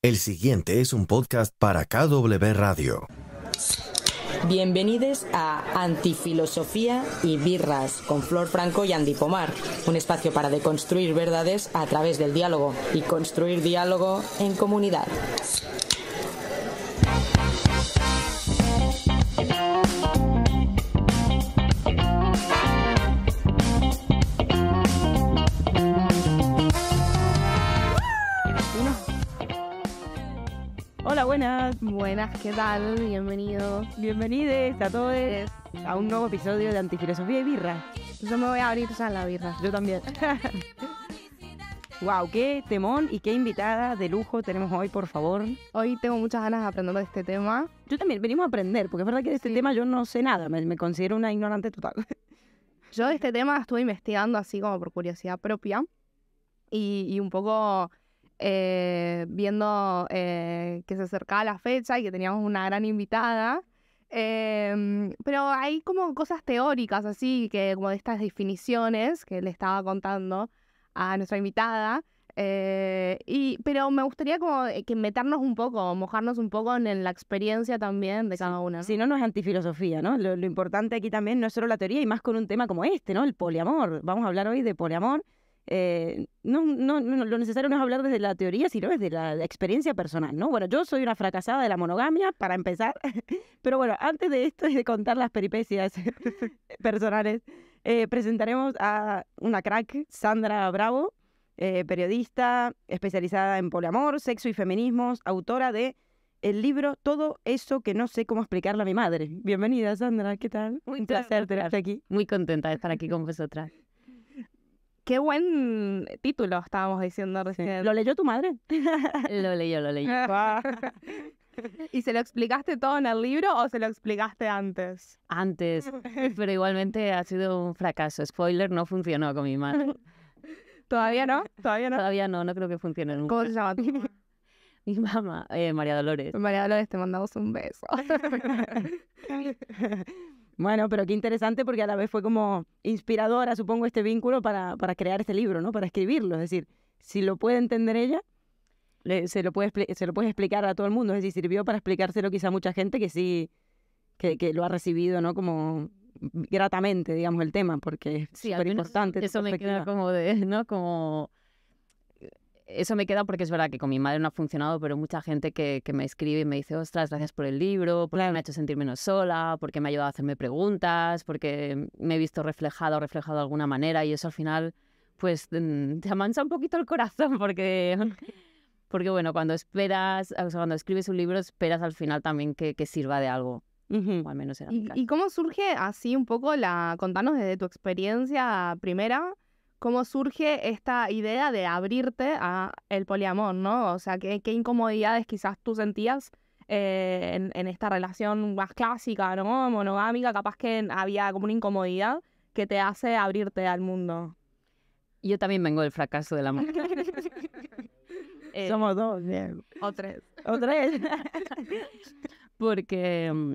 El siguiente es un podcast para KW Radio. Bienvenidos a Antifilosofía y Birras con Flor Franco y Andy Pomar, un espacio para deconstruir verdades a través del diálogo y construir diálogo en comunidad. Buenas, ¿qué tal? Bienvenidos, bienvenidos a todos a un nuevo episodio de Antifilosofía y Birra. Yo me voy a abrir a la birra. Yo también. wow, qué temón y qué invitada de lujo tenemos hoy, por favor. Hoy tengo muchas ganas de aprender de este tema. Yo también, venimos a aprender, porque es verdad que de este tema yo no sé nada, me, considero una ignorante total. yo de este tema estuve investigando así como por curiosidad propia y un poco eh, viendo eh, que se acercaba la fecha y que teníamos una gran invitada. Em, pero hay como cosas teóricas así, que como de estas definiciones que le estaba contando a nuestra invitada. Eh, y, pero me gustaría como que meternos un poco, mojarnos un poco en, la experiencia también de cada una. Si no, no es antifilosofía, ¿no? Lo, lo, importante aquí también no es solo la teoría y más con un tema como este, ¿no? El poliamor. Vamos a hablar hoy de poliamor, eh, no, no, no, lo necesario no es hablar desde la teoría, sino desde la, experiencia personal, ¿no? Bueno, yo soy una fracasada de la monogamia, para empezar, pero bueno, antes de esto y de contar las peripecias personales, eh, presentaremos a una crack, Sandra Bravo, eh, periodista especializada en poliamor, sexo y feminismos, autora de el libro Todo eso que no sé cómo explicarle a mi madre. Bienvenida, Sandra, ¿qué tal? Muy Un placer tenerte aquí. Muy contenta de estar aquí con vosotras. Qué buen título estábamos diciendo recién. ¿Lo leyó tu madre? lo leyó, lo leyó. Ah. ¿Y se lo explicaste todo en el libro o se lo explicaste antes? Antes, pero igualmente ha sido un fracaso. Spoiler, no funcionó con mi madre. ¿Todavía no? ¿Todavía no? Todavía no, no creo que funcione nunca. ¿Cómo se llama tu Mi mamá, eh, María Dolores. María Dolores, te mandamos un beso. Bueno, pero qué interesante porque a la vez fue como inspiradora, supongo, este vínculo para, crear este libro, ¿no? Para escribirlo. Es decir, si lo puede entender ella, se, lo puede, se lo explicar a todo el mundo. Es decir, sirvió para explicárselo quizá a mucha gente que sí, que, lo ha recibido, ¿no? Como gratamente, digamos, el tema, porque es sí, súper importante. Eso me queda como de, ¿no? Como eso me queda porque es verdad que con mi madre no ha funcionado, pero mucha gente que, me escribe y me dice, ostras, gracias por el libro, porque me ha hecho sentir menos sola, porque me ha ayudado a hacerme preguntas, porque me he visto reflejado o reflejado de alguna manera y eso al final pues mm, te amansa un poquito el corazón porque, porque bueno, cuando esperas, cuando escribes un libro esperas al final también que, sirva de algo. al menos era este ¿Y, ¿Y cómo surge así un poco la, contanos desde tu experiencia primera, cómo surge esta idea de abrirte a el poliamor, ¿no? O sea, qué, incomodidades quizás tú sentías eh, en, esta relación más clásica, ¿no? Monogámica, capaz que había como una incomodidad que te hace abrirte al mundo. Yo también vengo del fracaso del amor. Eh, Somos dos, bien. O tres. O tres. Porque mm,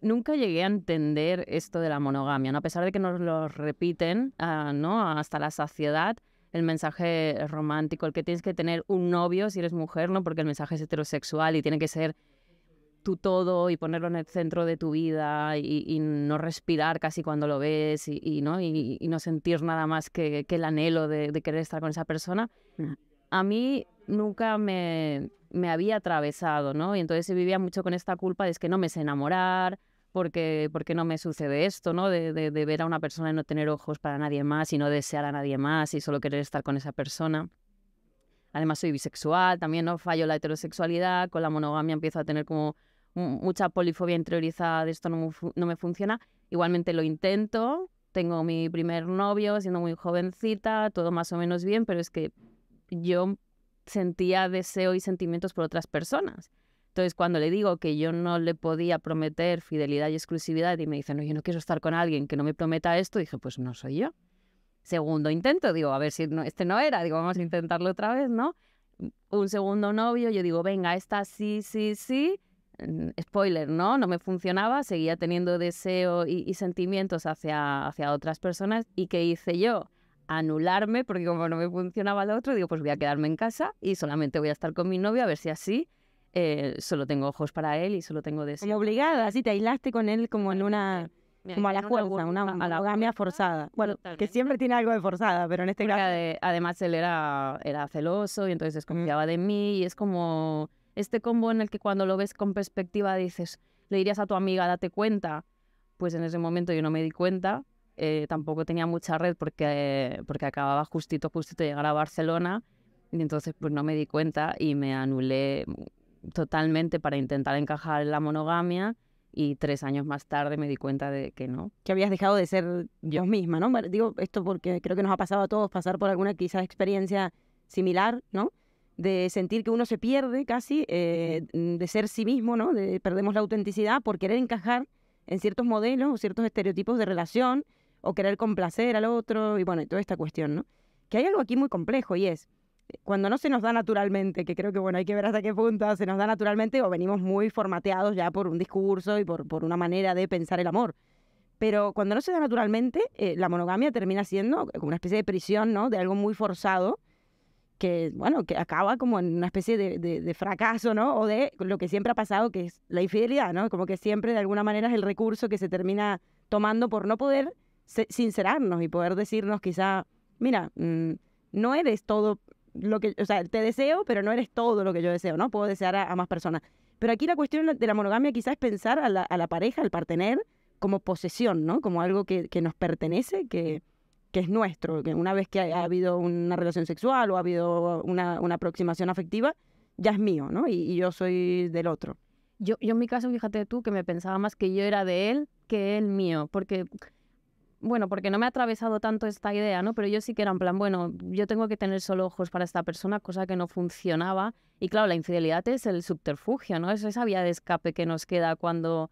nunca llegué a entender esto de la monogamia, a pesar de que nos lo repiten ah, ¿no? hasta la saciedad, el mensaje romántico, el que tienes que tener un novio si eres mujer, ¿no? porque el mensaje es heterosexual y tiene que ser tu todo y ponerlo en el centro de tu vida y, no respirar casi cuando lo ves y, ¿no? Y, no sentir nada más que, el anhelo de, querer estar con esa persona. Mm. A mí nunca me, había atravesado, ¿no? Y entonces vivía mucho con esta culpa de que no me sé enamorar, porque, qué no me sucede esto, ¿no? De, ver a una persona y no tener ojos para nadie más y no desear a nadie más y solo querer estar con esa persona. Además soy bisexual, también no fallo la heterosexualidad, con la monogamia empiezo a tener como mucha polifobia interiorizada esto no, no me funciona. Igualmente lo intento, tengo mi primer novio siendo muy jovencita, todo más o menos bien, pero es que yo sentía deseo y sentimientos por otras personas. Entonces, cuando le digo que yo no le podía prometer fidelidad y exclusividad y me dice, no, yo no quiero estar con alguien que no me prometa esto, dije, pues no soy yo. Segundo intento, digo, a ver si este no era, digo, vamos a intentarlo otra vez, ¿no? Mm, un segundo novio, yo digo, venga, esta sí, sí, sí. Mm, spoiler, ¿no? No me funcionaba, seguía teniendo deseo y, sentimientos hacia, hacia otras personas. ¿Y qué hice yo? anularme, porque como no me funcionaba lo otro, digo, pues voy a quedarme en casa y solamente voy a estar con mi novio a ver si así eh, solo tengo ojos para él y solo tengo deseo. Y obligada, así te aislaste con él como en una... Como a la fuerza, una, a la forzada. Bueno, que siempre tiene algo de forzada, pero en este caso... además, él era, era celoso y entonces mm. desconfiaba de mí y es como este combo en el que cuando lo ves con perspectiva dices, le dirías a tu amiga, date cuenta. Pues en ese momento yo no me di cuenta, eh, tampoco tenía mucha red porque, porque acababa justito, justito llegar a Barcelona y entonces pues no me di cuenta y me anulé totalmente para intentar encajar en la monogamia y tres años más tarde me di cuenta de que no. Que habías dejado de ser yo misma, ¿no? Digo esto porque creo que nos ha pasado a todos pasar por alguna quizás experiencia similar, ¿no? De sentir que uno se pierde casi, eh, de ser sí mismo, ¿no? perdemos la autenticidad por querer encajar en ciertos modelos o ciertos estereotipos de relación o querer complacer al otro y bueno, toda esta cuestión, ¿no? Que hay algo aquí muy complejo y es, cuando no se nos da naturalmente, que creo que bueno, hay que ver hasta qué punto se nos da naturalmente o venimos muy formateados ya por un discurso y por, por una manera de pensar el amor. Pero cuando no se da naturalmente, eh, la monogamia termina siendo como una especie de prisión, ¿no? De algo muy forzado que, bueno, que acaba como en una especie de, de, fracaso, ¿no? O de lo que siempre ha pasado, que es la infidelidad, ¿no? Como que siempre de alguna manera es el recurso que se termina tomando por no poder sincerarnos y poder decirnos quizá, mira, mm, no eres todo lo que, o sea, te deseo, pero no eres todo lo que yo deseo, ¿no? Puedo desear a, más personas. Pero aquí la cuestión de la monogamia quizás es pensar a la, pareja, al partener, como posesión, ¿no? Como algo que, nos pertenece, que, que, es nuestro. Que una vez que ha, habido una relación sexual o ha habido una, aproximación afectiva, ya es mío, ¿no? Y, yo soy del otro. Yo, yo en mi caso, fíjate tú, que me pensaba más que yo era de él que él mío, porque bueno, porque no me ha atravesado tanto esta idea, ¿no? Pero yo sí que era en plan, bueno, yo tengo que tener solo ojos para esta persona, cosa que no funcionaba. Y claro, la infidelidad es el subterfugio, ¿no? Es esa vía de escape que nos queda cuando,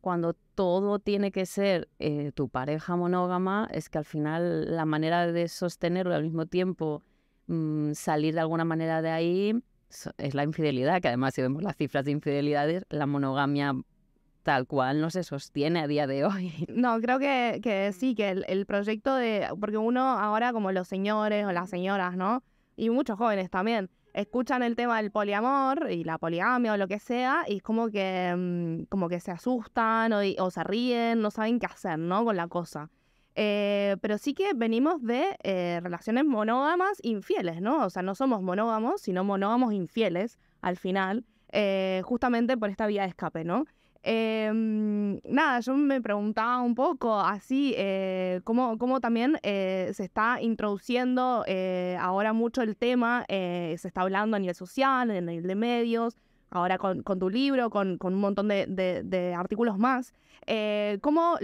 cuando todo tiene que ser eh, tu pareja monógama, es que al final la manera de sostenerlo y al mismo tiempo mm, salir de alguna manera de ahí es la infidelidad, que además si vemos las cifras de infidelidades, la monogamia tal cual no se sostiene a día de hoy. No, creo que, que mm. sí, que el, proyecto de, porque uno ahora como los señores o las señoras, ¿no? Y muchos jóvenes también, escuchan el tema del poliamor y la poligamia o lo que sea y como que, mm, como que se asustan o, se ríen, no saben qué hacer, ¿no? Con la cosa. Eh, pero sí que venimos de eh, relaciones monógamas infieles, ¿no? O sea, no somos monógamos, sino monógamos infieles al final, eh, justamente por esta vía de escape, ¿no? Em, nada, yo me preguntaba un poco así, eh, cómo, también eh, se está introduciendo eh, ahora mucho el tema, se está hablando a nivel social, en el de medios, ahora con, tu libro, con, un montón de, artículos más. ¿cómo,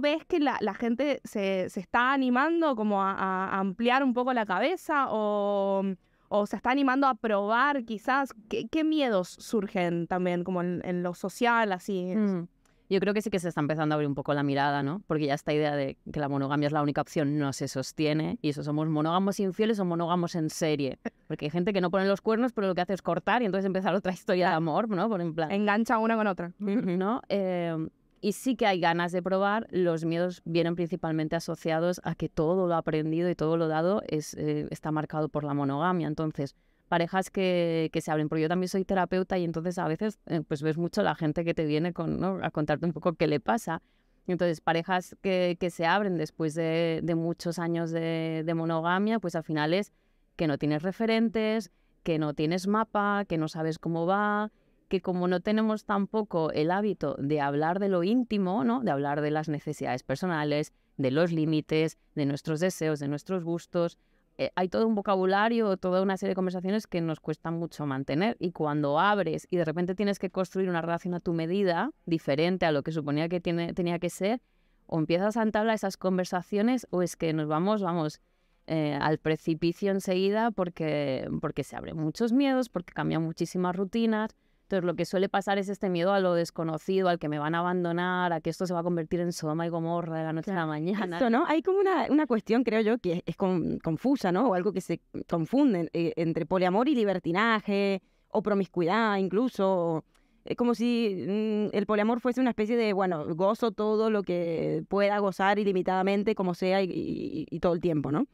ves que la, gente se, está animando como a, a ampliar un poco la cabeza o o se está animando a probar quizás? ¿Qué, miedos surgen también como en, lo social, así? Mm, yo creo que sí que se está empezando a abrir un poco la mirada, ¿no? Porque ya esta idea de que la monogamia es la única opción no se sostiene. Y eso somos monógamos infieles o monógamos en serie. Porque hay gente que no pone los cuernos, pero lo que hace es cortar y entonces empezar otra historia de amor, ¿no? Por Engancha una con otra. ¿No? Em, y sí que hay ganas de probar, los miedos vienen principalmente asociados a que todo lo aprendido y todo lo dado eh, está marcado por la monogamia. Entonces, parejas que, se abren, porque yo también soy terapeuta y entonces a veces eh, pues ves mucho la gente que te viene con, ¿no? a contarte un poco qué le pasa. Entonces, parejas que, se abren después de, muchos años de, monogamia, pues al final es que no tienes referentes, que no tienes mapa, que no sabes cómo va, que como no tenemos tampoco el hábito de hablar de lo íntimo, de hablar de las necesidades personales, de los límites, de nuestros deseos, de nuestros gustos, eh, hay todo un vocabulario, toda una serie de conversaciones que nos cuesta mucho mantener y cuando abres y de repente tienes que construir una relación a tu medida, diferente a lo que suponía que tenía que ser, o empiezas a entablar esas conversaciones o es que nos vamos, vamos, eh, al precipicio enseguida porque, porque se abren muchos miedos, porque cambian muchísimas rutinas entonces lo que suele pasar es este miedo a lo desconocido, al que me van a abandonar, a que esto se va a convertir en Sodoma y Gomorra de la noche a la mañana. ¿no? Hay como una, una, cuestión, creo yo, que es, confusa, ¿no? O algo que se confunde eh, entre poliamor y libertinaje, o promiscuidad incluso. Es eh, como si mm, el poliamor fuese una especie de, bueno, gozo todo lo que pueda gozar ilimitadamente, como sea y todo el tiempo, ¿no?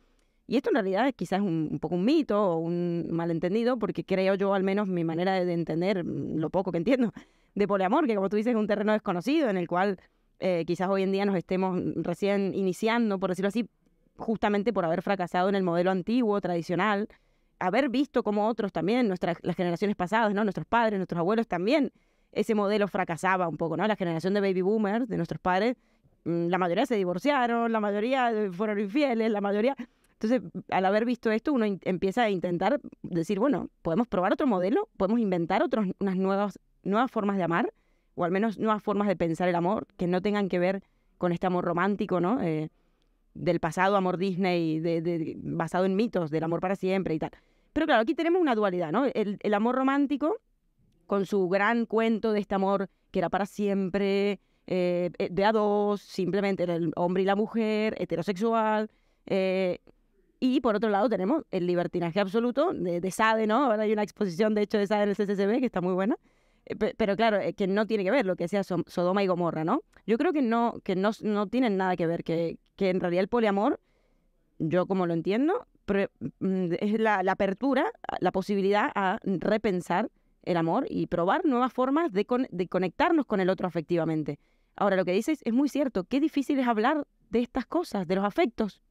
Y esto en realidad quizás es un, un, poco un mito o un malentendido, porque creo yo, al menos mi manera de, entender mm, lo poco que entiendo de poliamor, que como tú dices es un terreno desconocido en el cual eh, quizás hoy en día nos estemos recién iniciando, por decirlo así, justamente por haber fracasado en el modelo antiguo, tradicional, haber visto como otros también, nuestras, las generaciones pasadas, ¿no? nuestros padres, nuestros abuelos también, ese modelo fracasaba un poco, ¿no? La generación de baby boomers, de nuestros padres, mm, la mayoría se divorciaron, la mayoría eh, fueron infieles, la mayoría... Entonces, al haber visto esto, uno empieza a intentar decir, bueno, podemos probar otro modelo, podemos inventar otros, unas nuevas, nuevas formas de amar, o al menos nuevas formas de pensar el amor, que no tengan que ver con este amor romántico, ¿no? Eh, del pasado amor Disney, de, basado en mitos, del amor para siempre y tal. Pero claro, aquí tenemos una dualidad, ¿no? El, amor romántico, con su gran cuento de este amor que era para siempre, eh, eh, de a dos, simplemente el hombre y la mujer, heterosexual, eh, y por otro lado tenemos el libertinaje absoluto de, Sade, ¿no? Ahora hay una exposición, de hecho, de Sade en el CCCB que está muy buena. Eh, pero, claro, eh, que no tiene que ver lo que sea Sodoma y Gomorra, ¿no? Yo creo que no, que no, no tienen nada que ver, que, que en realidad el poliamor, yo como lo entiendo, mm, es la, apertura, la posibilidad a repensar el amor y probar nuevas formas de, de conectarnos con el otro afectivamente. Ahora, lo que dices es muy cierto, qué difícil es hablar de estas cosas, de los afectos,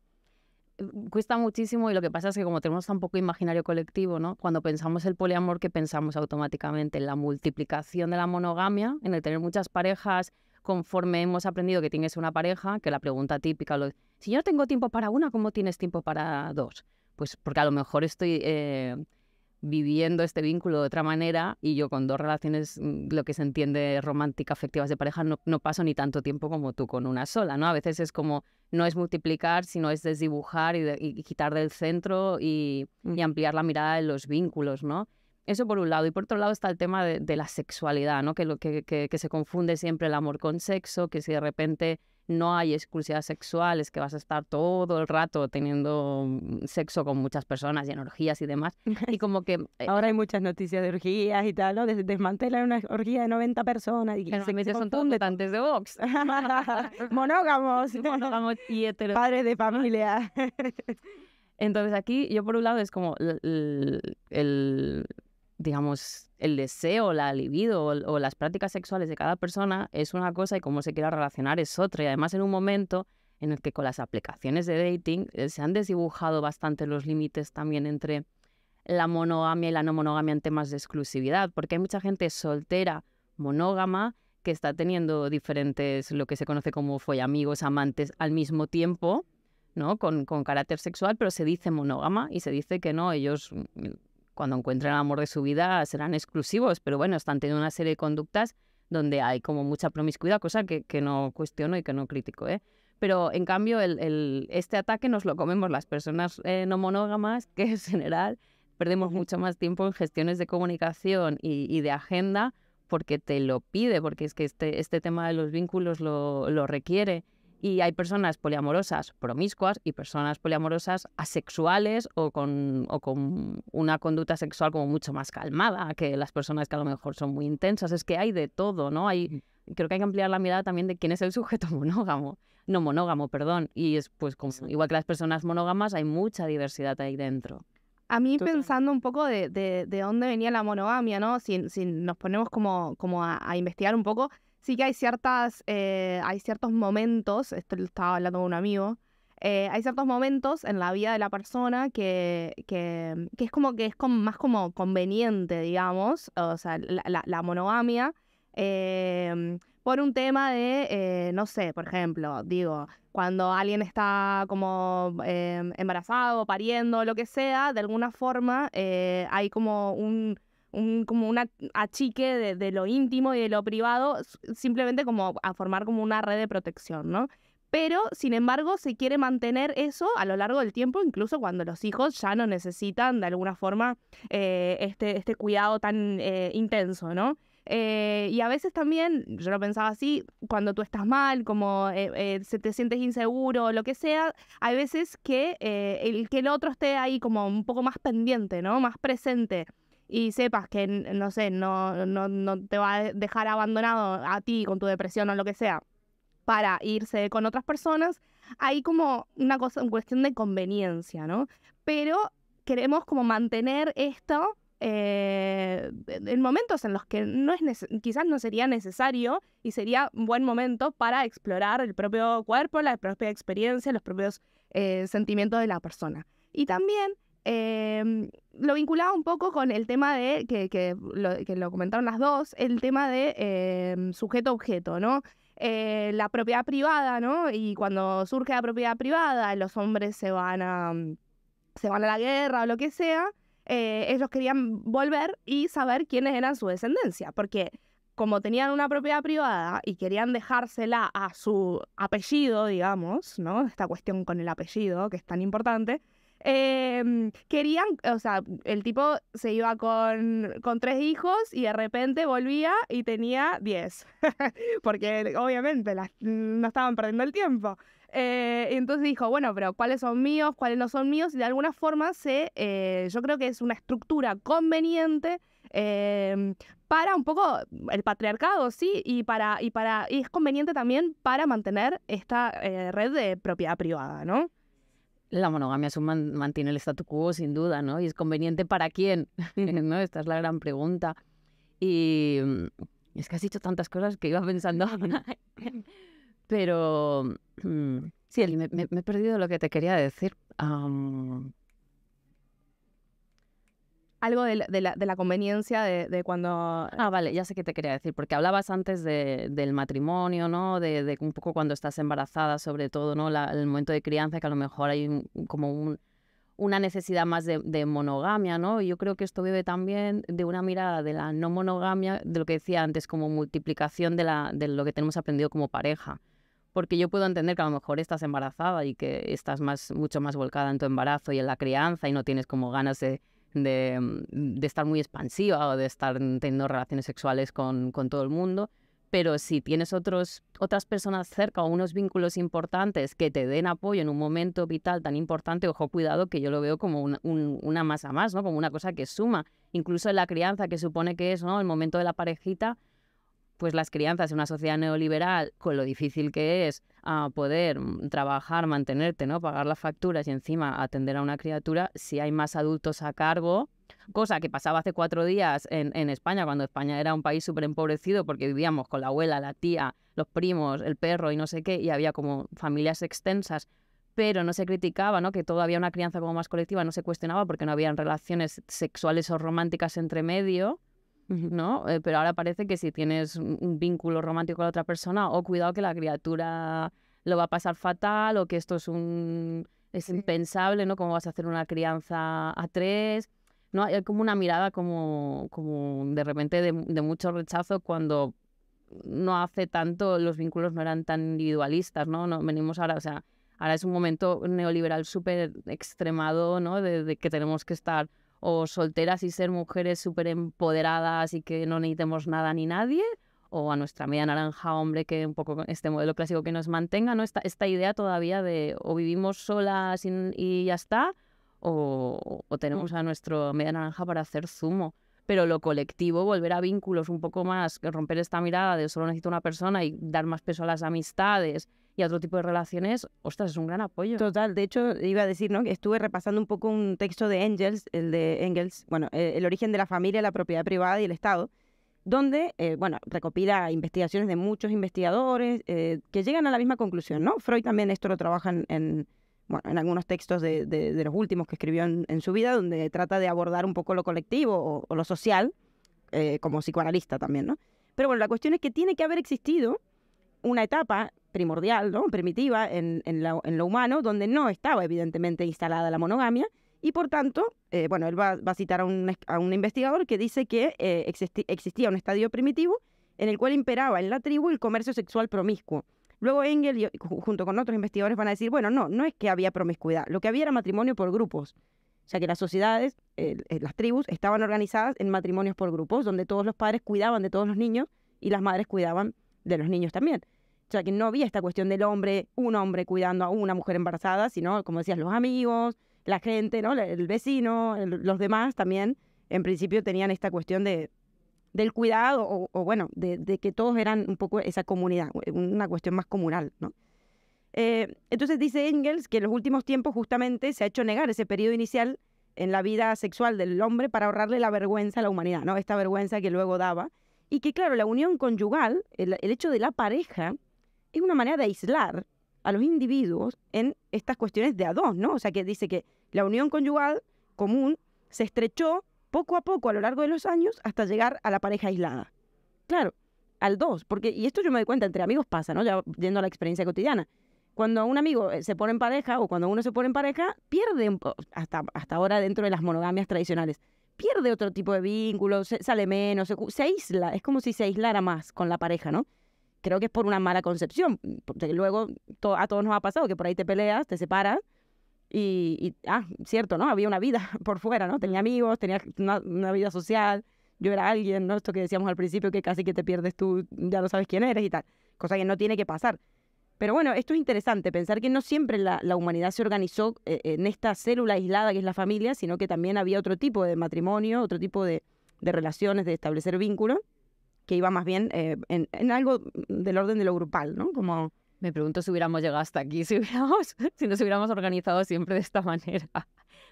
cuesta muchísimo y lo que pasa es que como tenemos tan poco imaginario colectivo, ¿no? Cuando pensamos el poliamor, que pensamos automáticamente en la multiplicación de la monogamia, en el tener muchas parejas, conforme hemos aprendido que tienes una pareja, que la pregunta típica, lo, si yo no tengo tiempo para una, ¿cómo tienes tiempo para dos? Pues porque a lo mejor estoy... Eh, viviendo este vínculo de otra manera y yo con dos relaciones, mm, lo que se entiende romántica, afectivas de pareja, no, no, paso ni tanto tiempo como tú con una sola, ¿no? A veces es como, no es multiplicar, sino es desdibujar y, quitar del centro mm. y, ampliar la mirada de los vínculos, ¿no? Eso por un lado. Y por otro lado está el tema de, la sexualidad, ¿no? Que, lo, que se confunde siempre el amor con sexo, que si de repente no hay excursiones sexuales que vas a estar todo el rato teniendo mm, sexo con muchas personas y en orgías y demás. Y como que... Eh, Ahora hay muchas noticias de orgías y tal, ¿no? desmantelan una orgía de 90 personas y se son todos de box Monógamos. Monógamos y heteros. Padres de familia. Entonces aquí yo por un lado es como el digamos, el deseo, la libido o, las prácticas sexuales de cada persona es una cosa y cómo se quiera relacionar es otra. Y además en un momento en el que con las aplicaciones de dating eh, se han desdibujado bastante los límites también entre la monogamia y la no monogamia en temas de exclusividad, porque hay mucha gente soltera, monógama, que está teniendo diferentes, lo que se conoce como fue amigos amantes al mismo tiempo, ¿no? con carácter sexual, pero se dice monógama y se dice que no, ellos mm, cuando encuentren el amor de su vida serán exclusivos, pero bueno, están teniendo una serie de conductas donde hay como mucha promiscuidad, cosa que, no cuestiono y que no critico, ¿eh? Pero en cambio, este ataque nos lo comemos las personas eh, no monógamas, que en general perdemos mucho más tiempo en gestiones de comunicación y, de agenda porque te lo pide, porque es que este, este tema de los vínculos lo requiere. Y hay personas poliamorosas promiscuas y personas poliamorosas asexuales o con, o con una conducta sexual como mucho más calmada que las personas que a lo mejor son muy intensas. Es que hay de todo, ¿no? Hay, mm. creo que hay que ampliar la mirada también de quién es el sujeto monógamo. No monógamo, perdón. Y es pues como, igual que las personas monógamas, hay mucha diversidad ahí dentro. A mí pensando un poco de, de, dónde venía la monogamia, ¿no? Si, nos ponemos como, como a investigar un poco, sí que hay ciertas, eh, hay ciertos momentos, esto lo estaba hablando con un amigo, eh, hay ciertos momentos en la vida de la persona que, que, es como que es más como conveniente, digamos, o sea, la, monogamia, eh, por un tema de, no sé, por ejemplo, digo, cuando alguien está como embarazado, pariendo, lo que sea, de alguna forma hay como un como un achique de, lo íntimo y de lo privado, simplemente como a formar como una red de protección, ¿no? Pero, sin embargo, se quiere mantener eso a lo largo del tiempo, incluso cuando los hijos ya no necesitan de alguna forma eh, este, este cuidado tan eh, intenso, ¿no? Eh, y a veces también, yo lo pensaba así, cuando tú estás mal, como se te sientes inseguro o lo que sea, hay veces que el que el otro esté ahí como un poco más pendiente, ¿no? Más presente y sepas que, no sé, no, no, no te va a dejar abandonado a ti con tu depresión o lo que sea para irse con otras personas, hay como una cosa, en cuestión de conveniencia, ¿no? Pero queremos como mantener esto eh, en momentos en los que no es quizás no sería necesario y sería un buen momento para explorar el propio cuerpo, la propia experiencia, los propios eh, sentimientos de la persona. Y también Em, lo vinculaba un poco con el tema de, que, que, lo, comentaron las dos, el tema de em, sujeto-objeto, ¿no? Eh, la propiedad privada, ¿no? Y cuando surge la propiedad privada, los hombres se van a, mm, se van a la guerra o lo que sea, eh, ellos querían volver y saber quiénes eran su descendencia, porque como tenían una propiedad privada y querían dejársela a su apellido, digamos, ¿no? Esta cuestión con el apellido, que es tan importante, Em, querían, o sea, el tipo se iba con, tres hijos y de repente volvía y tenía diez. Porque obviamente no estaban perdiendo el tiempo. Eh, entonces dijo, bueno, pero ¿cuáles son míos? ¿Cuáles no son míos? Y de alguna forma se, eh, yo creo que es una estructura conveniente em, para un poco el patriarcado, sí, y para, y para, y es conveniente también para mantener esta eh, red de propiedad privada, ¿no? la monogamia mantiene el statu quo sin duda, ¿no? Y es conveniente para quién, ¿no? Esta es la gran pregunta. Y mm, es que has dicho tantas cosas que iba pensando. Pero mm, sí, me, me, he perdido lo que te quería decir algo de la, conveniencia de, cuando... Ah, vale, ya sé qué te quería decir, porque hablabas antes del matrimonio, ¿no? De, un poco cuando estás embarazada, sobre todo, ¿no? el momento de crianza, que a lo mejor hay como una necesidad más de, monogamia, ¿no? Y yo creo que esto vive también de una mirada de la no monogamia, de lo que decía antes, como multiplicación de, de lo que tenemos aprendido como pareja. Porque yo puedo entender que a lo mejor estás embarazada y que estás más, mucho más volcada en tu embarazo y en la crianza y no tienes como ganas de Mm, de, estar muy expansiva o de estar teniendo relaciones sexuales con, todo el mundo pero si tienes otros, otras personas cerca o unos vínculos importantes que te den apoyo en un momento vital tan importante, ojo, cuidado, que yo lo veo como una masa más, ¿no? Como una cosa que suma. Incluso en la crianza, que supone que es, ¿no? El momento de la parejita, pues las crianzas en una sociedad neoliberal, con lo difícil que es ah, poder mm, trabajar, mantenerte, ¿no? Pagar las facturas y encima atender a una criatura, si hay más adultos a cargo, cosa que pasaba hace cuatro días en, España, cuando España era un país súper empobrecido porque vivíamos con la abuela, la tía, los primos, el perro y no sé qué, y había como familias extensas, pero no se criticaba, ¿no? Que todavía una crianza como más colectiva no se cuestionaba porque no habían relaciones sexuales o románticas entre medio ¿no? Eh, pero ahora parece que si tienes un vínculo romántico con la otra persona, o cuidado que la criatura lo va a pasar fatal, o que esto es un es impensable, ¿no? Cómo vas a hacer una crianza a tres. No, hay como una mirada como, como de repente de, mucho rechazo cuando no hace tanto, los vínculos no eran tan individualistas, ¿no? no venimos ahora, o sea, ahora es un momento neoliberal súper extremado, ¿no? de, que tenemos que estar o solteras y ser mujeres súper empoderadas y que no necesitemos nada ni nadie, o a nuestra media naranja hombre, que un poco este modelo clásico que nos mantenga, ¿no? Esta, esta idea todavía de o vivimos solas y, ya está, o, mm. tenemos a nuestro media naranja para hacer zumo. Pero lo colectivo, volver a vínculos un poco más, romper esta mirada de solo necesito una persona y dar más peso a las amistades y a otro tipo de relaciones, ostras, es un gran apoyo. Total, de hecho, iba a decir, ¿no? Que estuve repasando un poco un texto de Engels, el de Engels, bueno, eh, el, origen de la familia, la propiedad privada y el Estado, donde, eh, bueno, recopila investigaciones de muchos investigadores eh, que llegan a la misma conclusión, ¿no? Freud también esto lo trabaja en, bueno, en algunos textos de, de, los últimos que escribió en, su vida, donde trata de abordar un poco lo colectivo o, lo social, como psicoanalista también, ¿no? Pero bueno, la cuestión es que tiene que haber existido una etapa primordial, ¿no? primitiva en, lo humano, donde no estaba evidentemente instalada la monogamia. Y por tanto, eh, bueno, él va, a citar a un, investigador que dice que eh, existía un estadio primitivo en el cual imperaba en la tribu el comercio sexual promiscuo. Luego Engel, junto con otros investigadores, van a decir, bueno, no, no es que había promiscuidad, lo que había era matrimonio por grupos. O sea que las sociedades, eh, las tribus, estaban organizadas en matrimonios por grupos, donde todos los padres cuidaban de todos los niños y las madres cuidaban de los niños también. O sea, que no había esta cuestión del hombre, un hombre cuidando a una mujer embarazada, sino, como decías, los amigos, la gente, ¿no? El vecino, los demás también, en principio tenían esta cuestión de, del cuidado o, bueno, de, que todos eran un poco esa comunidad, una cuestión más comunal, ¿no? Eh, entonces dice Engels que en los últimos tiempos justamente se ha hecho negar ese periodo inicial en la vida sexual del hombre para ahorrarle la vergüenza a la humanidad, ¿no? Esta vergüenza que luego daba. Y que claro, la unión conyugal, el hecho de la pareja, es una manera de aislar a los individuos en estas cuestiones de a dos, ¿no? O sea, que dice que la unión conyugal común se estrechó poco a poco a lo largo de los años hasta llegar a la pareja aislada. Claro, al dos, porque, y esto yo me doy cuenta, entre amigos pasa, ¿no? Ya yendo a la experiencia cotidiana. Cuando un amigo eh, se pone en pareja o cuando uno se pone en pareja, pierde, hasta, hasta ahora dentro de las monogamias tradicionales, pierde otro tipo de vínculo, sale menos, se, se aísla, es como si se aislara más con la pareja, ¿no? creo que es por una mala concepción. Porque luego a todos nos ha pasado que por ahí te peleas, te separas y, ah, cierto, ¿no? Había una vida por fuera, ¿no? Tenía amigos, tenía una, vida social, yo era alguien, ¿no? Esto que decíamos al principio, que casi que te pierdes tú, ya no sabes quién eres y tal, cosa que no tiene que pasar. Pero bueno, esto es interesante, pensar que no siempre la, humanidad se organizó eh, en esta célula aislada que es la familia, sino que también había otro tipo de matrimonio, otro tipo de, de relaciones, de establecer vínculos que iba más bien eh, en, algo del orden de lo grupal, ¿no? Como... Me pregunto si hubiéramos llegado hasta aquí, si, si nos hubiéramos organizado siempre de esta manera,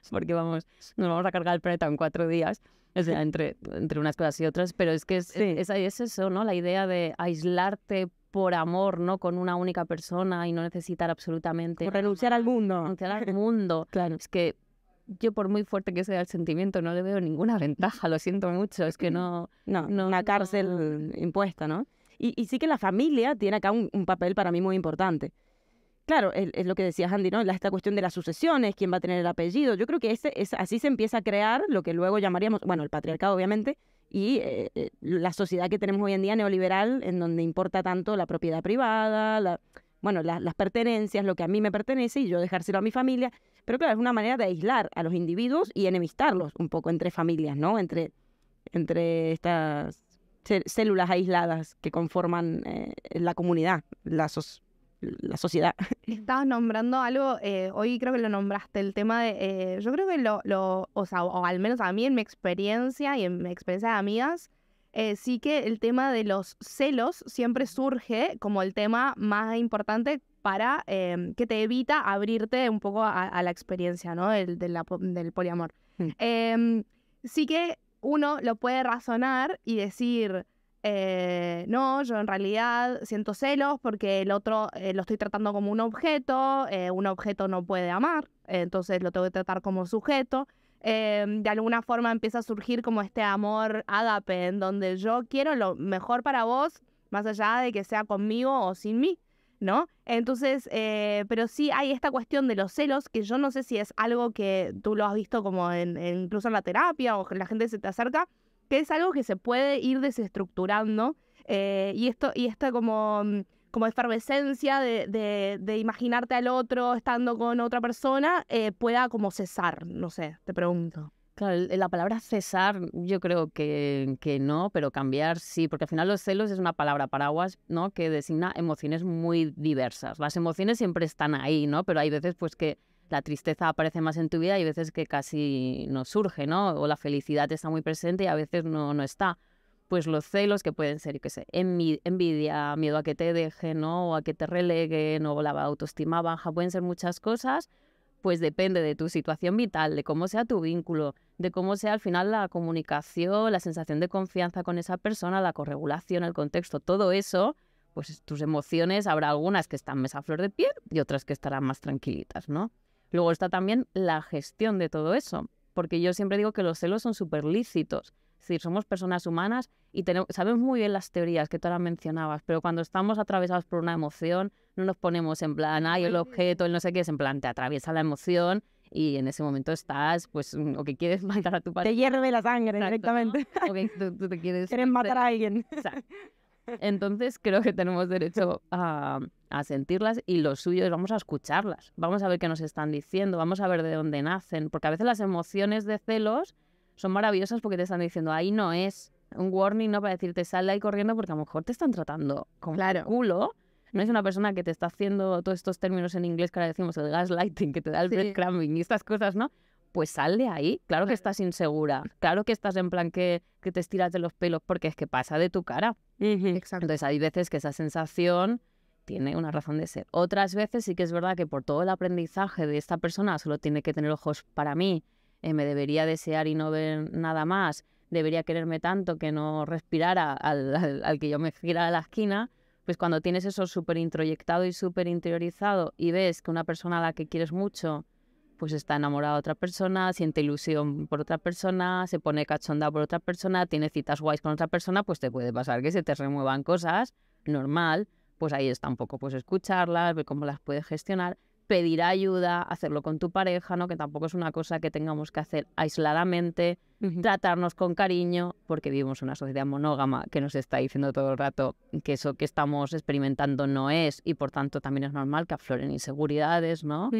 porque vamos, nos vamos a cargar el planeta en cuatro días, entre, entre unas cosas y otras, pero es que es, es, es eso, ¿no? La idea de aislarte por amor, ¿no? Con una única persona y no necesitar absolutamente... Renunciar al mundo. Renunciar al mundo. claro. Es que yo por muy fuerte que sea el sentimiento, no le veo ninguna ventaja, lo siento mucho, es que no... No, una cárcel impuesta, ¿no? Y, sí que la familia tiene acá un, papel para mí muy importante. Claro, es, lo que decías Andy, ¿no? Esta cuestión de las sucesiones, quién va a tener el apellido. Yo creo que ese, es, así se empieza a crear lo que luego llamaríamos, bueno, el patriarcado obviamente, y eh, eh, la sociedad que tenemos hoy en día neoliberal, en donde importa tanto la propiedad privada, la, bueno, las pertenencias, lo que a mí me pertenece y yo dejárselo a mi familia. Pero claro, es una manera de aislar a los individuos y enemistarlos un poco entre familias, ¿no? Entre, entre estas células aisladas que conforman eh, la comunidad, la, la sociedad. Estabas nombrando algo, eh, hoy creo que lo nombraste, el tema de, eh, yo creo que lo, lo, o sea, o al menos a mí en mi experiencia y en mi experiencia de amigas, eh, sí que el tema de los celos siempre surge como el tema más importante para em, que te evita abrirte un poco a, la experiencia ¿no? del poliamor. Mm. Em, sí que uno lo puede razonar y decir, eh, no, yo en realidad siento celos porque el otro eh, lo estoy tratando como un objeto, un objeto no puede amar, entonces lo tengo que tratar como sujeto. Em, de alguna forma empieza a surgir como este amor ágape, en donde yo quiero lo mejor para vos, más allá de que sea conmigo o sin mí, ¿no? Entonces, eh, pero sí hay esta cuestión de los celos, que yo no sé si es algo que tú lo has visto como en, incluso en la terapia o la gente se te acerca, que es algo que se puede ir desestructurando. Eh, y esto, y esta como mm, como efervescencia de, de, de, imaginarte al otro estando con otra persona eh, pueda como cesar, no sé, te pregunto. la palabra cesar yo creo que, no, pero cambiar sí, porque al final los celos es una palabra paraguas, ¿no? Que designa emociones muy diversas. Las emociones siempre están ahí, ¿no? Pero hay veces pues que la tristeza aparece más en tu vida y hay veces que casi no surge, O la felicidad está muy presente y a veces no está pues los celos que pueden ser, qué sé, envidia, miedo a que te dejen ¿no? o a que te releguen o la autoestima baja, pueden ser muchas cosas, pues depende de tu situación vital, de cómo sea tu vínculo, de cómo sea al final la comunicación, la sensación de confianza con esa persona, la corregulación, el contexto, todo eso, pues tus emociones habrá algunas que están más a flor de piel y otras que estarán más tranquilitas, ¿no? Luego está también la gestión de todo eso, porque yo siempre digo que los celos son súper lícitos, es decir, somos personas humanas y sabemos muy bien las teorías que tú ahora mencionabas, pero cuando estamos atravesados por una emoción, no nos ponemos en plan, hay el pues objeto, el no sé qué, es en plan, te atraviesa la emoción y en ese momento estás, pues, mm, o que quieres matar a tu padre. Te hierve la sangre directamente. O tú, te quieres... matar a alguien. Entonces creo que tenemos derecho a, a, sentirlas y los suyos vamos a escucharlas, vamos a ver qué nos están diciendo, vamos a ver de dónde nacen, porque a veces las emociones de celos son maravillosas porque te están diciendo, ahí no es un warning, no para decirte sal de ahí corriendo porque a lo mejor te están tratando con culo. No es una persona que te está haciendo todos estos términos en inglés que ahora decimos, el gaslighting, que te da el sí. y estas cosas, ¿no? Pues sal de ahí. Claro que estás insegura. Claro que estás en plan que, te estiras de los pelos porque es que pasa de tu cara. Exacto. Entonces hay veces que esa sensación tiene una razón de ser. Otras veces sí que es verdad que por todo el aprendizaje de esta persona solo tiene que tener ojos para mí eh, me debería desear y no ver nada más, debería quererme tanto que no respirara al, que yo me girara a la esquina, pues cuando tienes eso súper introyectado y súper interiorizado y ves que una persona a la que quieres mucho, pues está enamorada de otra persona, siente ilusión por otra persona, se pone cachonda por otra persona, tiene citas guays con otra persona, pues te puede pasar que se te remuevan cosas, normal, pues ahí está un poco, pues escucharlas, ver cómo las puedes gestionar pedir ayuda, hacerlo con tu pareja, ¿no? Que tampoco es una cosa que tengamos que hacer aisladamente, tratarnos con cariño, porque vivimos una sociedad monógama que nos está diciendo todo el rato que eso que estamos experimentando no es y por tanto también es normal que afloren inseguridades, ¿no?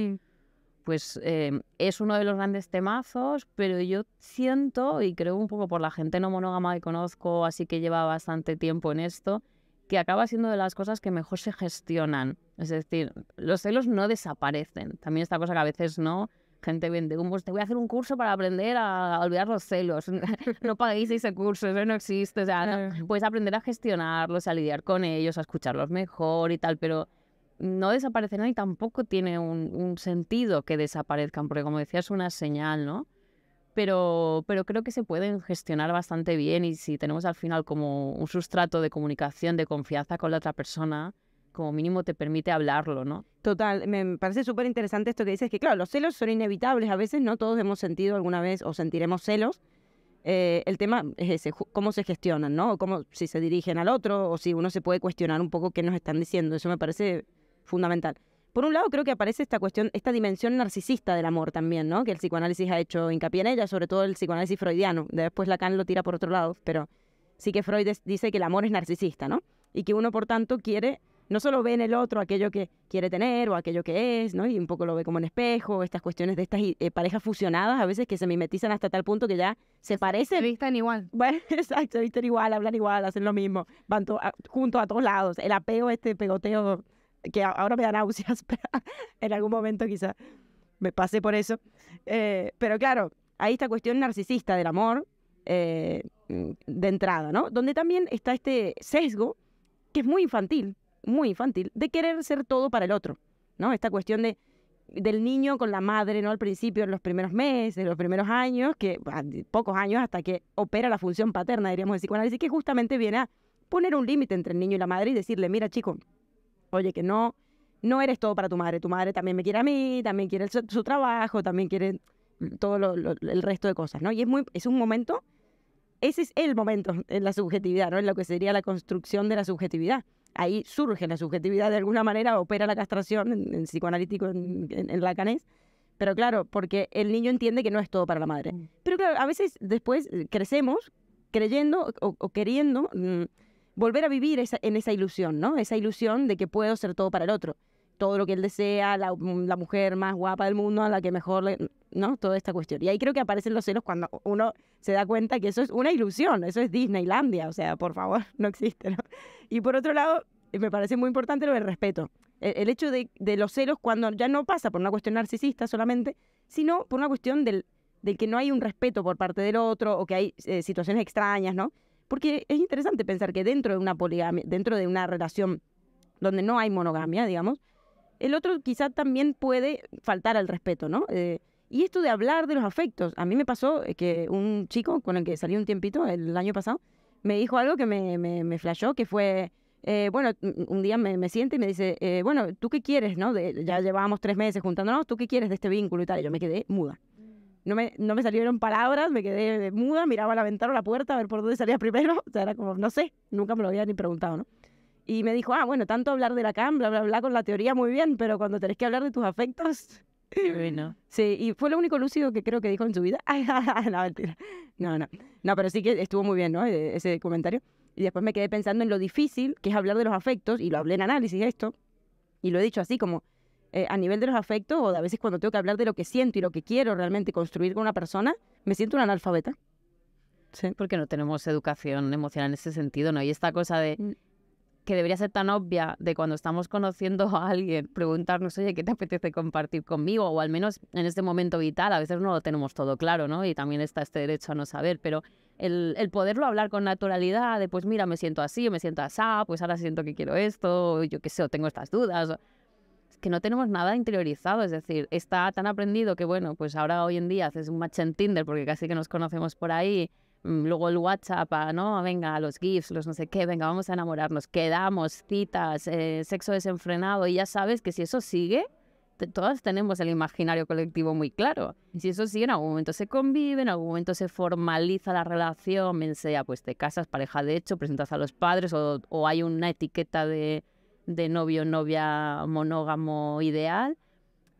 Pues eh, es uno de los grandes temazos, pero yo siento, y creo un poco por la gente no monógama que conozco, así que lleva bastante tiempo en esto, que acaba siendo de las cosas que mejor se gestionan. Es decir, los celos no desaparecen. También esta cosa que a veces no, gente vende pues te voy a hacer un curso para aprender a olvidar los celos. no paguéis ese curso, eso no existe. O sea, puedes aprender a gestionarlos, a lidiar con ellos, a escucharlos mejor y tal, pero no desaparecen y tampoco tiene un, sentido que desaparezcan, porque como decías, es una señal, ¿no? pero, pero creo que se pueden gestionar bastante bien y si tenemos al final como un sustrato de comunicación, de confianza con la otra persona, como mínimo te permite hablarlo, ¿no? Total, me parece súper interesante esto que dices, que claro, los celos son inevitables, a veces no todos hemos sentido alguna vez o sentiremos celos. Eh, el tema es ese, cómo se gestionan, ¿no? cómo, si se dirigen al otro o si uno se puede cuestionar un poco qué nos están diciendo, eso me parece fundamental. Por un lado, creo que aparece esta cuestión, esta dimensión narcisista del amor también, ¿no? Que el psicoanálisis ha hecho hincapié en ella, sobre todo el psicoanálisis freudiano. Después Lacan lo tira por otro lado, pero sí que Freud dice que el amor es narcisista, ¿no? Y que uno, por tanto, quiere, no solo ve en el otro aquello que quiere tener o aquello que es, ¿no? Y un poco lo ve como en espejo, estas cuestiones de estas eh, parejas fusionadas a veces que se mimetizan hasta tal punto que ya se parecen. Se visten igual. Bueno, exacto, se visten igual, hablan igual, hacen lo mismo, van juntos a todos lados. El apego, este pegoteo que ahora me da náuseas, pero en algún momento quizá me pasé por eso. Eh, pero claro, hay esta cuestión narcisista del amor eh, mm, de entrada, ¿no? Donde también está este sesgo, que es muy infantil, muy infantil, de querer ser todo para el otro, ¿no? Esta cuestión de del niño con la madre, ¿no? Al principio, en los primeros meses, en los primeros años, que ah, pocos años hasta que opera la función paterna, diríamos, de psicoanálisis, que justamente viene a poner un límite entre el niño y la madre y decirle, mira, chico, oye, que no, no eres todo para tu madre. Tu madre también me quiere a mí, también quiere su, trabajo, también quiere mm, todo el resto de cosas, ¿no? Y es, muy, es un momento, ese es el momento en la subjetividad, ¿no? En lo que sería la construcción de la subjetividad. Ahí surge la subjetividad de alguna manera, opera la castración en, psicoanalítico, en, Lacanés. Pero claro, porque el niño entiende que no es todo para la madre. Mm. Pero claro, a veces después crecemos creyendo o, queriendo... Mm, volver a vivir esa, en esa ilusión, ¿no? Esa ilusión de que puedo ser todo para el otro. Todo lo que él desea, mm, la, mujer más guapa del mundo, a la que mejor, le, ¿no? Toda esta cuestión. Y ahí creo que aparecen los celos cuando uno se da cuenta que eso es una ilusión, eso es Disneylandia, o sea, por favor, no existe, ¿no? Y por otro lado, eh, me parece muy importante lo del respeto. E-, el, hecho de, los celos cuando ya no pasa por una cuestión narcisista solamente, sino por una cuestión del, que no hay un respeto por parte del otro o que hay eh, situaciones extrañas, ¿no? Porque es interesante pensar que dentro de una poligamia, dentro de una relación donde no hay monogamia, digamos, el otro quizá también puede faltar al respeto, ¿no? Eh, y esto de hablar de los afectos. A mí me pasó eh, que un chico con el que salí un tiempito el año pasado me dijo algo que me, me, flashó, que fue, eh, bueno, un día me, siente y me dice, bueno, ¿tú qué quieres, no? ya llevábamos tres meses juntándonos, ¿tú qué quieres de este vínculo y tal? Y yo me quedé muda no me, no me salieron palabras, me quedé muda, miraba la ventana o la puerta a ver por dónde salía primero. O sea, era como, no sé, nunca me lo había ni preguntado, ¿no? Y me dijo, ah, bueno, tanto hablar de la bla, bla, bla, con la teoría muy bien, pero cuando tenés que hablar de tus afectos. Bueno. Sí, y fue lo único lúcido que creo que dijo en su vida. no, mentira. No, no. No, pero sí que estuvo muy bien, ¿no? E, ese comentario. Y después me quedé pensando en lo difícil que es hablar de los afectos, y lo hablé en análisis esto, y lo he dicho así como, eh, a nivel de los afectos o a veces cuando tengo que hablar de lo que siento y lo que quiero realmente construir con una persona, me siento una analfabeta. Sí. Porque no tenemos educación emocional en ese sentido, ¿no? Y esta cosa de mm. que debería ser tan obvia de cuando estamos conociendo a alguien, preguntarnos, oye, ¿qué te apetece compartir conmigo? O al menos en este momento vital, a veces no lo tenemos todo claro, ¿no? Y también está este derecho a no saber, pero el, el poderlo hablar con naturalidad, de pues mira, me siento así, me siento asá, pues ahora siento que quiero esto, yo qué sé, o tengo estas dudas que no tenemos nada interiorizado, es decir, está tan aprendido que bueno, pues ahora hoy en día haces un match en Tinder porque casi que nos conocemos por ahí, mm, luego el WhatsApp, ¿no? Venga, los GIFs, los no sé qué, venga, vamos a enamorarnos, quedamos, citas, eh, sexo desenfrenado y ya sabes que si eso sigue, todas tenemos el imaginario colectivo muy claro. Y si eso sigue, en algún momento se convive, en algún momento se formaliza la relación, me sea pues te casas, pareja de hecho, presentas a los padres o hay una etiqueta de de novio, novia, monógamo ideal.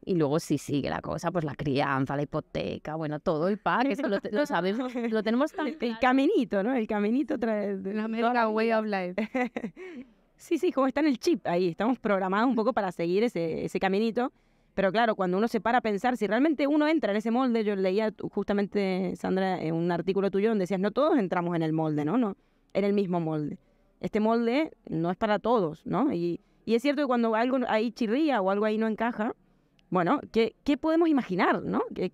Y luego si sigue la cosa, pues la crianza, la hipoteca, bueno, todo el pack, eso lo, sabemos, lo tenemos tan El caminito, ¿no? El caminito trae... La mejor way of life. sí, sí, como está en el chip ahí, estamos programados un poco para seguir ese, ese caminito. Pero claro, cuando uno se para a pensar, si realmente uno entra en ese molde, yo leía justamente, Sandra, en un artículo tuyo donde decías, no todos entramos en el molde, ¿no? no en el mismo molde este molde no es para todos, ¿no? Y, es cierto que cuando algo ahí chirría o algo ahí no encaja, bueno, ¿qué, podemos imaginar, no? Que,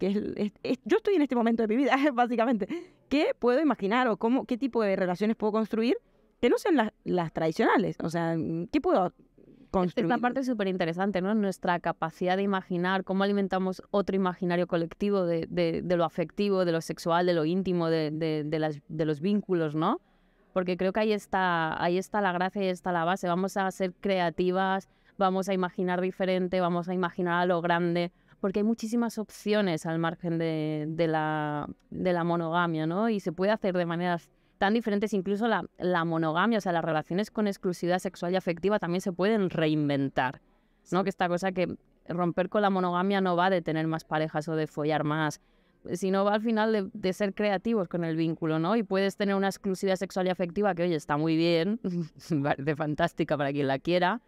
yo estoy en este momento de mi vida, básicamente. ¿Qué puedo imaginar o cómo, qué tipo de relaciones puedo construir que no sean las, tradicionales? O sea, ¿qué puedo construir? Esta parte es súper interesante, ¿no? Nuestra capacidad de imaginar, cómo alimentamos otro imaginario colectivo de, lo afectivo, de lo sexual, de lo íntimo, de, de los vínculos, ¿no? porque creo que ahí está, ahí está la gracia y está la base. Vamos a ser creativas, vamos a imaginar diferente, vamos a imaginar a lo grande, porque hay muchísimas opciones al margen de, la, monogamia, ¿no? Y se puede hacer de maneras tan diferentes, incluso la, la monogamia, o sea, las relaciones con exclusividad sexual y afectiva también se pueden reinventar, ¿no? Que esta cosa que romper con la monogamia no va de tener más parejas o de follar más, sino al final de, ser creativos con el vínculo, ¿no? Y puedes tener una exclusividad sexual y afectiva que, oye, está muy bien, de fantástica para quien la quiera,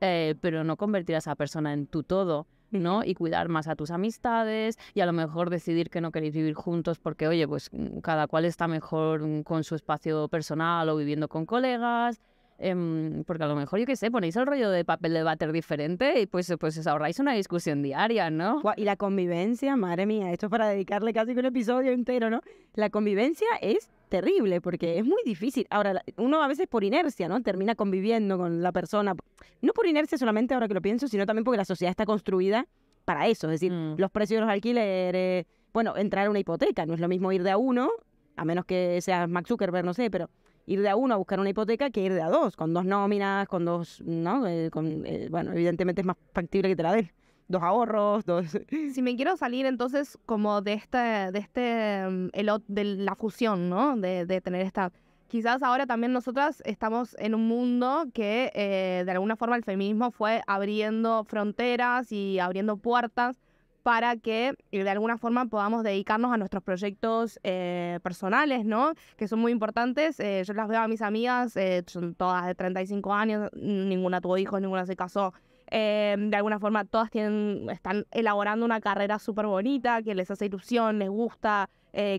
eh, pero no convertir a esa persona en tu todo, ¿no? Y cuidar más a tus amistades y a lo mejor decidir que no queréis vivir juntos porque, oye, pues mm, cada cual está mejor mm, con su espacio personal o viviendo con colegas Em, porque a lo mejor, yo qué sé, ponéis el rollo de papel de váter diferente y pues, eh, pues os ahorráis una discusión diaria, ¿no? Y la convivencia, madre mía, esto es para dedicarle casi un episodio entero, ¿no? La convivencia es terrible porque es muy difícil. Ahora, uno a veces por inercia, ¿no? Termina conviviendo con la persona. No por inercia solamente ahora que lo pienso, sino también porque la sociedad está construida para eso. Es decir, mm. los precios de los alquileres, bueno, entrar a una hipoteca, no es lo mismo ir de a uno, a menos que seas Max Zuckerberg, no sé, pero ir de a uno a buscar una hipoteca que ir de a dos, con dos nóminas, con dos, ¿no? Eh, eh, bueno, evidentemente es más factible que te la den. Dos ahorros, dos... Si me quiero salir entonces como de este, de este, mm, la fusión, ¿no? De, tener esta... Quizás ahora también nosotras estamos en un mundo que eh, de alguna forma el feminismo fue abriendo fronteras y abriendo puertas para que eh, de alguna forma podamos dedicarnos a nuestros proyectos eh, personales, ¿no? Que son muy importantes. Eh, yo las veo a mis amigas, son todas de 35 años, ninguna tuvo hijos, ninguna se casó. de alguna forma todas tienen, están elaborando una carrera súper bonita, que les hace ilusión, les gusta,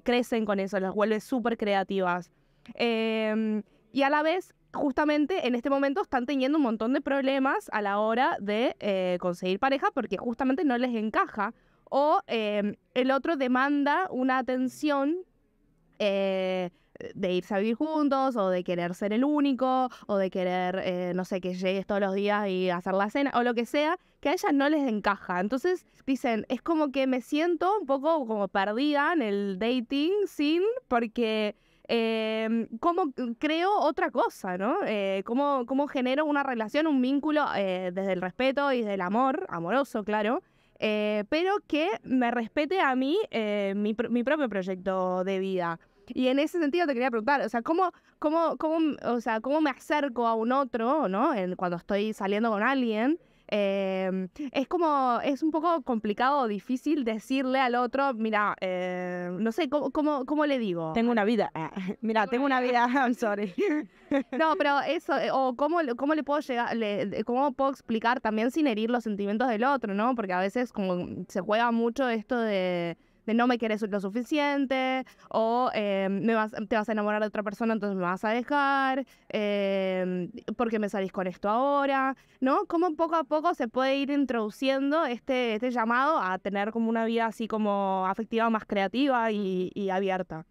crecen con eso, las vuelve súper creativas. y a la vez justamente en este momento están teniendo un montón de problemas a la hora de eh, conseguir pareja porque justamente no les encaja. O em, el otro demanda una atención eh, de irse a vivir juntos o de querer ser el único o de querer, eh, no sé, que llegues todos los días y hacer la cena o lo que sea, que a ellas no les encaja. Entonces dicen, es como que me siento un poco como perdida en el dating sin porque... Em, cómo mm, creo otra cosa, ¿no? Eh, cómo, cómo, genero una relación, un vínculo eh, desde el respeto y desde el amor, amoroso, claro, eh, pero que me respete a mí mi, mi propio proyecto de vida. Y en ese sentido te quería preguntar, o sea, ¿cómo, cómo, cómo, o sea, ¿cómo me acerco a un otro, ¿no? cuando estoy saliendo con alguien Em, es como, es un poco complicado o difícil decirle al otro, mira, eh, no sé, ¿cómo, ¿cómo, cómo, le digo? Tengo una vida. Ah, mira, tengo una vida, I'm sorry. no, pero eso, eh, o cómo, cómo le puedo llegar, cómo puedo explicar también sin herir los sentimientos del otro, ¿no? Porque a veces como se juega mucho esto de de no me quieres lo suficiente o em, te vas a enamorar de otra persona, entonces me vas a dejar, em, porque me salís con esto ahora, ¿no? Como poco a poco se puede ir introduciendo este, este llamado a tener como una vida así como afectiva más creativa y abierta.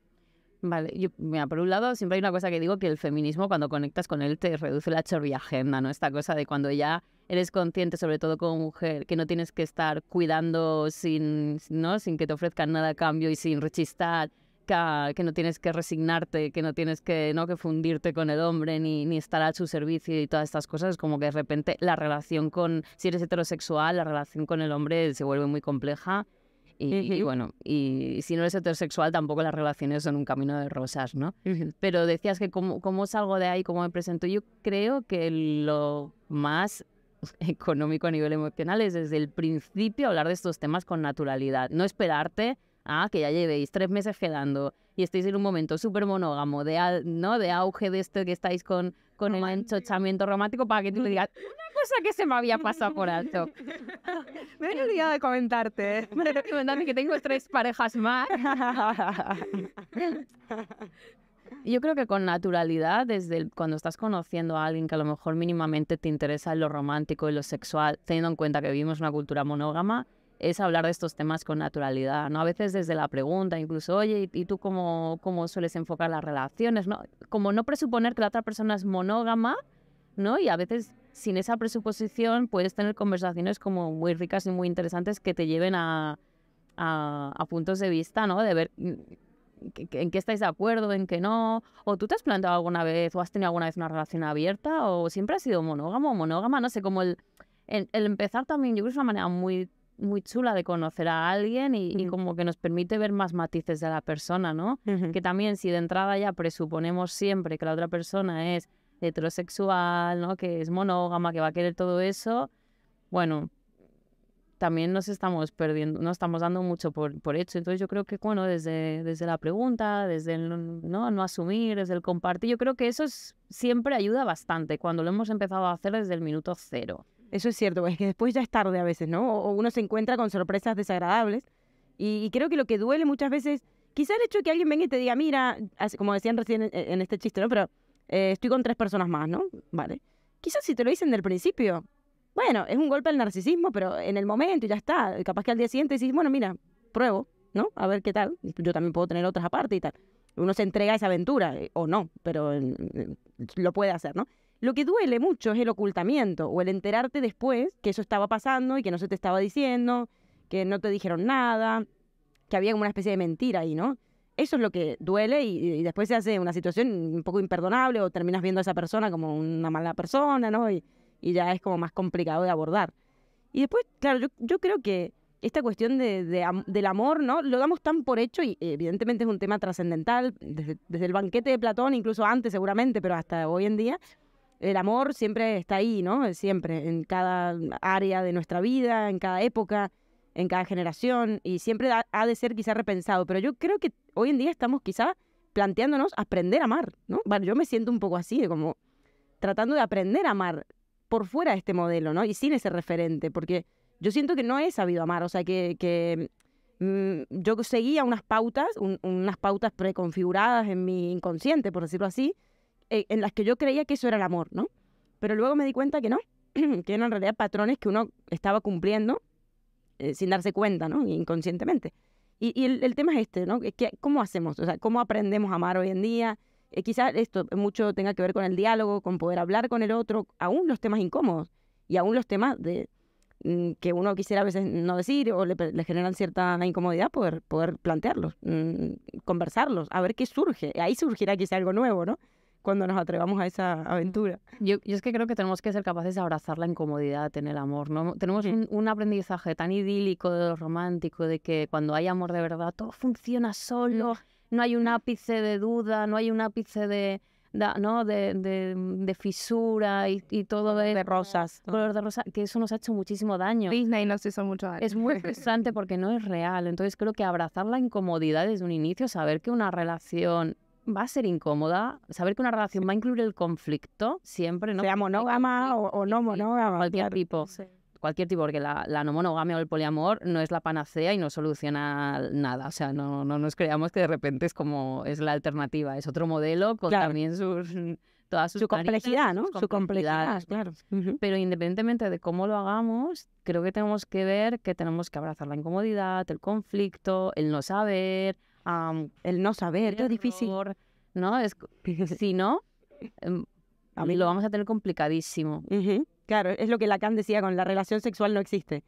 Vale, yo, mira, por un lado siempre hay una cosa que digo que el feminismo cuando conectas con él te reduce la agenda ¿no? Esta cosa de cuando ya eres consciente, sobre todo como mujer, que no tienes que estar cuidando sin, que te ofrezcan nada a cambio y sin rechistar, que, no tienes que resignarte, que no tienes que, ¿no? que fundirte con el hombre ni, ni estar a su servicio y todas estas cosas, como que de repente la relación con, si eres heterosexual, la relación con el hombre se vuelve muy compleja y, bueno, y si no eres heterosexual, tampoco las relaciones son un camino de rosas, ¿no? Pero decías que como cómo, salgo de ahí, cómo me presento. Yo creo que lo más económico a nivel emocional es desde el principio hablar de estos temas con naturalidad. No esperarte ah, que ya llevéis tres meses quedando y estáis en un momento súper monógamo, de, ¿no? de auge de esto que estáis con, un el enchochamiento romántico, para que tú le digas una cosa que se me había pasado por alto. me he olvidado de comentarte. Me he que tengo tres parejas más. Yo creo que con naturalidad, desde cuando estás conociendo a alguien que a lo mejor mínimamente te interesa en lo romántico y lo sexual, teniendo en cuenta que vivimos una cultura monógama, es hablar de estos temas con naturalidad, ¿no? A veces desde la pregunta, incluso, oye, ¿y tú cómo, cómo sueles enfocar las relaciones? ¿no? Como no presuponer que la otra persona es monógama, ¿no? Y a veces sin esa presuposición puedes tener conversaciones como muy ricas y muy interesantes que te lleven a, puntos de vista, ¿no? De ver mm, en qué estáis de acuerdo, en qué no. O tú te has planteado alguna vez, o has tenido alguna vez una relación abierta, o siempre has sido monógamo o monógama, no sé, como el, el, empezar también, yo creo es una manera muy muy chula de conocer a alguien y, como que nos permite ver más matices de la persona, ¿no? Que también si de entrada ya presuponemos siempre que la otra persona es heterosexual, ¿no? Que es monógama, que va a querer todo eso, bueno, también nos estamos perdiendo, no estamos dando mucho por, por hecho. Entonces yo creo que, bueno, desde, desde la pregunta, desde ¿no? no asumir, desde el compartir, yo creo que eso siempre ayuda bastante cuando lo hemos empezado a hacer desde el minuto cero. Eso es cierto, es que después ya es tarde a veces, ¿no? O, uno se encuentra con sorpresas desagradables. Y, creo que lo que duele muchas veces, quizá el hecho de que alguien venga y te diga, mira, como decían recién en, este chiste, ¿no? Pero eh, estoy con tres personas más, ¿no? Vale. Quizás si te lo dicen del principio, bueno, es un golpe al narcisismo, pero en el momento ya está. Capaz que al día siguiente decís, bueno, mira, pruebo, ¿no? A ver qué tal. Yo también puedo tener otras aparte y tal. Uno se entrega a esa aventura, eh, o no, pero eh, lo puede hacer, ¿no? Lo que duele mucho es el ocultamiento o el enterarte después que eso estaba pasando y que no se te estaba diciendo, que no te dijeron nada, que había como una especie de mentira ahí, ¿no? Eso es lo que duele y, después se hace una situación un poco imperdonable o terminas viendo a esa persona como una mala persona, ¿no? Y, y ya es como más complicado de abordar. Y después, claro, yo, creo que esta cuestión del amor, ¿no? Lo damos tan por hecho y evidentemente es un tema trascendental, desde, desde, el banquete de Platón, incluso antes seguramente, pero hasta hoy en día, el amor siempre está ahí, ¿no? Eh, siempre, en cada área de nuestra vida, en cada época, en cada generación, y siempre ha, de ser quizá repensado. Pero yo creo que hoy en día estamos quizá planteándonos aprender a amar, ¿no? Bueno, yo me siento un poco así, como tratando de aprender a amar por fuera de este modelo, ¿no? Y sin ese referente, porque yo siento que no he sabido amar, o sea, que, mm, yo seguía unas pautas, unas pautas preconfiguradas en mi inconsciente, por decirlo así, eh, en las que yo creía que eso era el amor, ¿no? Pero luego me di cuenta que no, que eran en realidad patrones que uno estaba cumpliendo eh, sin darse cuenta, ¿no? Inconscientemente. Y, el, tema es este, ¿no? que ¿Cómo hacemos? O sea, ¿cómo aprendemos a amar hoy en día? Eh, quizás esto mucho tenga que ver con el diálogo, con poder hablar con el otro, aún los temas incómodos y aún los temas de mm, que uno quisiera a veces no decir o le, generan cierta incomodidad poder, poder plantearlos, mm, conversarlos, a ver qué surge. Ahí surgirá quizá algo nuevo, ¿no? cuando nos atrevamos a esa mm. aventura. Yo, es que creo que tenemos que ser capaces de abrazar la incomodidad en el amor. ¿no? Tenemos un, aprendizaje tan idílico de lo romántico, de que cuando hay amor de verdad todo funciona solo, mm. no hay un ápice de duda, no hay un ápice de, ¿no? Mm, de, fisura y, todo de, de rosas. Color de rosa, que eso nos ha hecho muchísimo daño. Disney nos hizo mucho daño. Es muy interesante porque no es real. Entonces creo que abrazar la incomodidad desde un inicio, saber que una relación va a ser incómoda. Saber que una relación va a incluir el conflicto siempre, ¿no? Sea monógama o, no monógama. Cualquier tipo. Cualquier tipo, porque la, no monogamia o el poliamor no es la panacea y no soluciona nada. O sea, no, no nos creamos que de repente es como es la alternativa. Es otro modelo con también sus todas sus su complejidad, ¿no? su complejidad, claro. Pero independientemente de cómo lo hagamos, creo que tenemos que ver que tenemos que abrazar la incomodidad, el conflicto, el no saber, el no saber, es difícil. ¿No? si no, em, a mí lo vamos a tener complicadísimo. Claro, es lo que Lacan decía con la relación sexual no existe.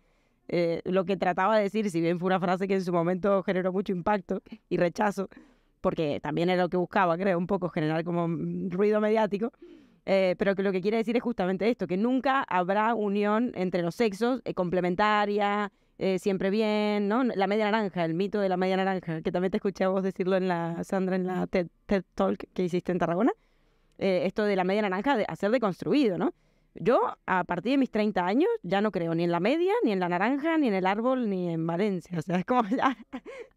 Eh, lo que trataba de decir, si bien fue una frase que en su momento generó mucho impacto y rechazo, porque también era lo que buscaba, creo, un poco generar como mm, ruido mediático, eh, pero que lo que quiere decir es justamente esto, que nunca habrá unión entre los sexos eh, complementaria, eh, siempre bien, ¿no? La media naranja, el mito de la media naranja, que también te escuché a vos decirlo en la, Sandra, en la TED, Talk que hiciste en Tarragona. Eh, esto de la media naranja, de hacer deconstruido, ¿no? Yo, a partir de mis 30 años, ya no creo ni en la media, ni en la naranja, ni en el árbol, ni en Valencia. O sea, es como ya,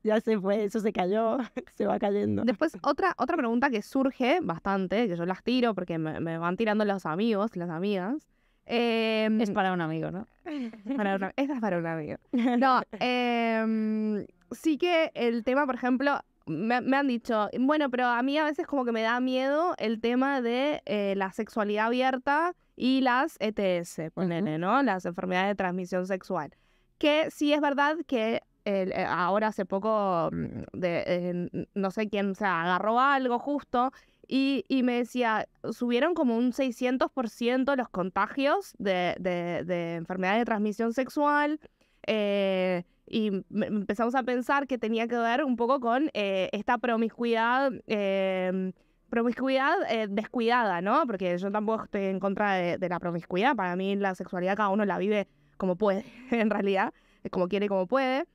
ya se fue, eso se cayó, se va cayendo. Después, otra, otra pregunta que surge bastante, que yo las tiro porque me, me van tirando los amigos, las amigas, Em, es para un amigo, ¿no? Para es para un amigo. No, em, sí que el tema, por ejemplo, me, han dicho, bueno, pero a mí a veces como que me da miedo el tema de eh, la sexualidad abierta y las ETS, ponele, ¿no? Las enfermedades de transmisión sexual. Que sí es verdad que eh, ahora hace poco, mm, eh, no sé quién se agarró algo justo y, me decía, subieron como un 600% los contagios de, de, enfermedades de transmisión sexual. Eh, y empezamos a pensar que tenía que ver un poco con eh, esta promiscuidad, em, promiscuidad eh, descuidada, ¿no? Porque yo tampoco estoy en contra de, de, la promiscuidad. Para mí la sexualidad cada uno la vive como puede, en realidad, como quiere, como puede.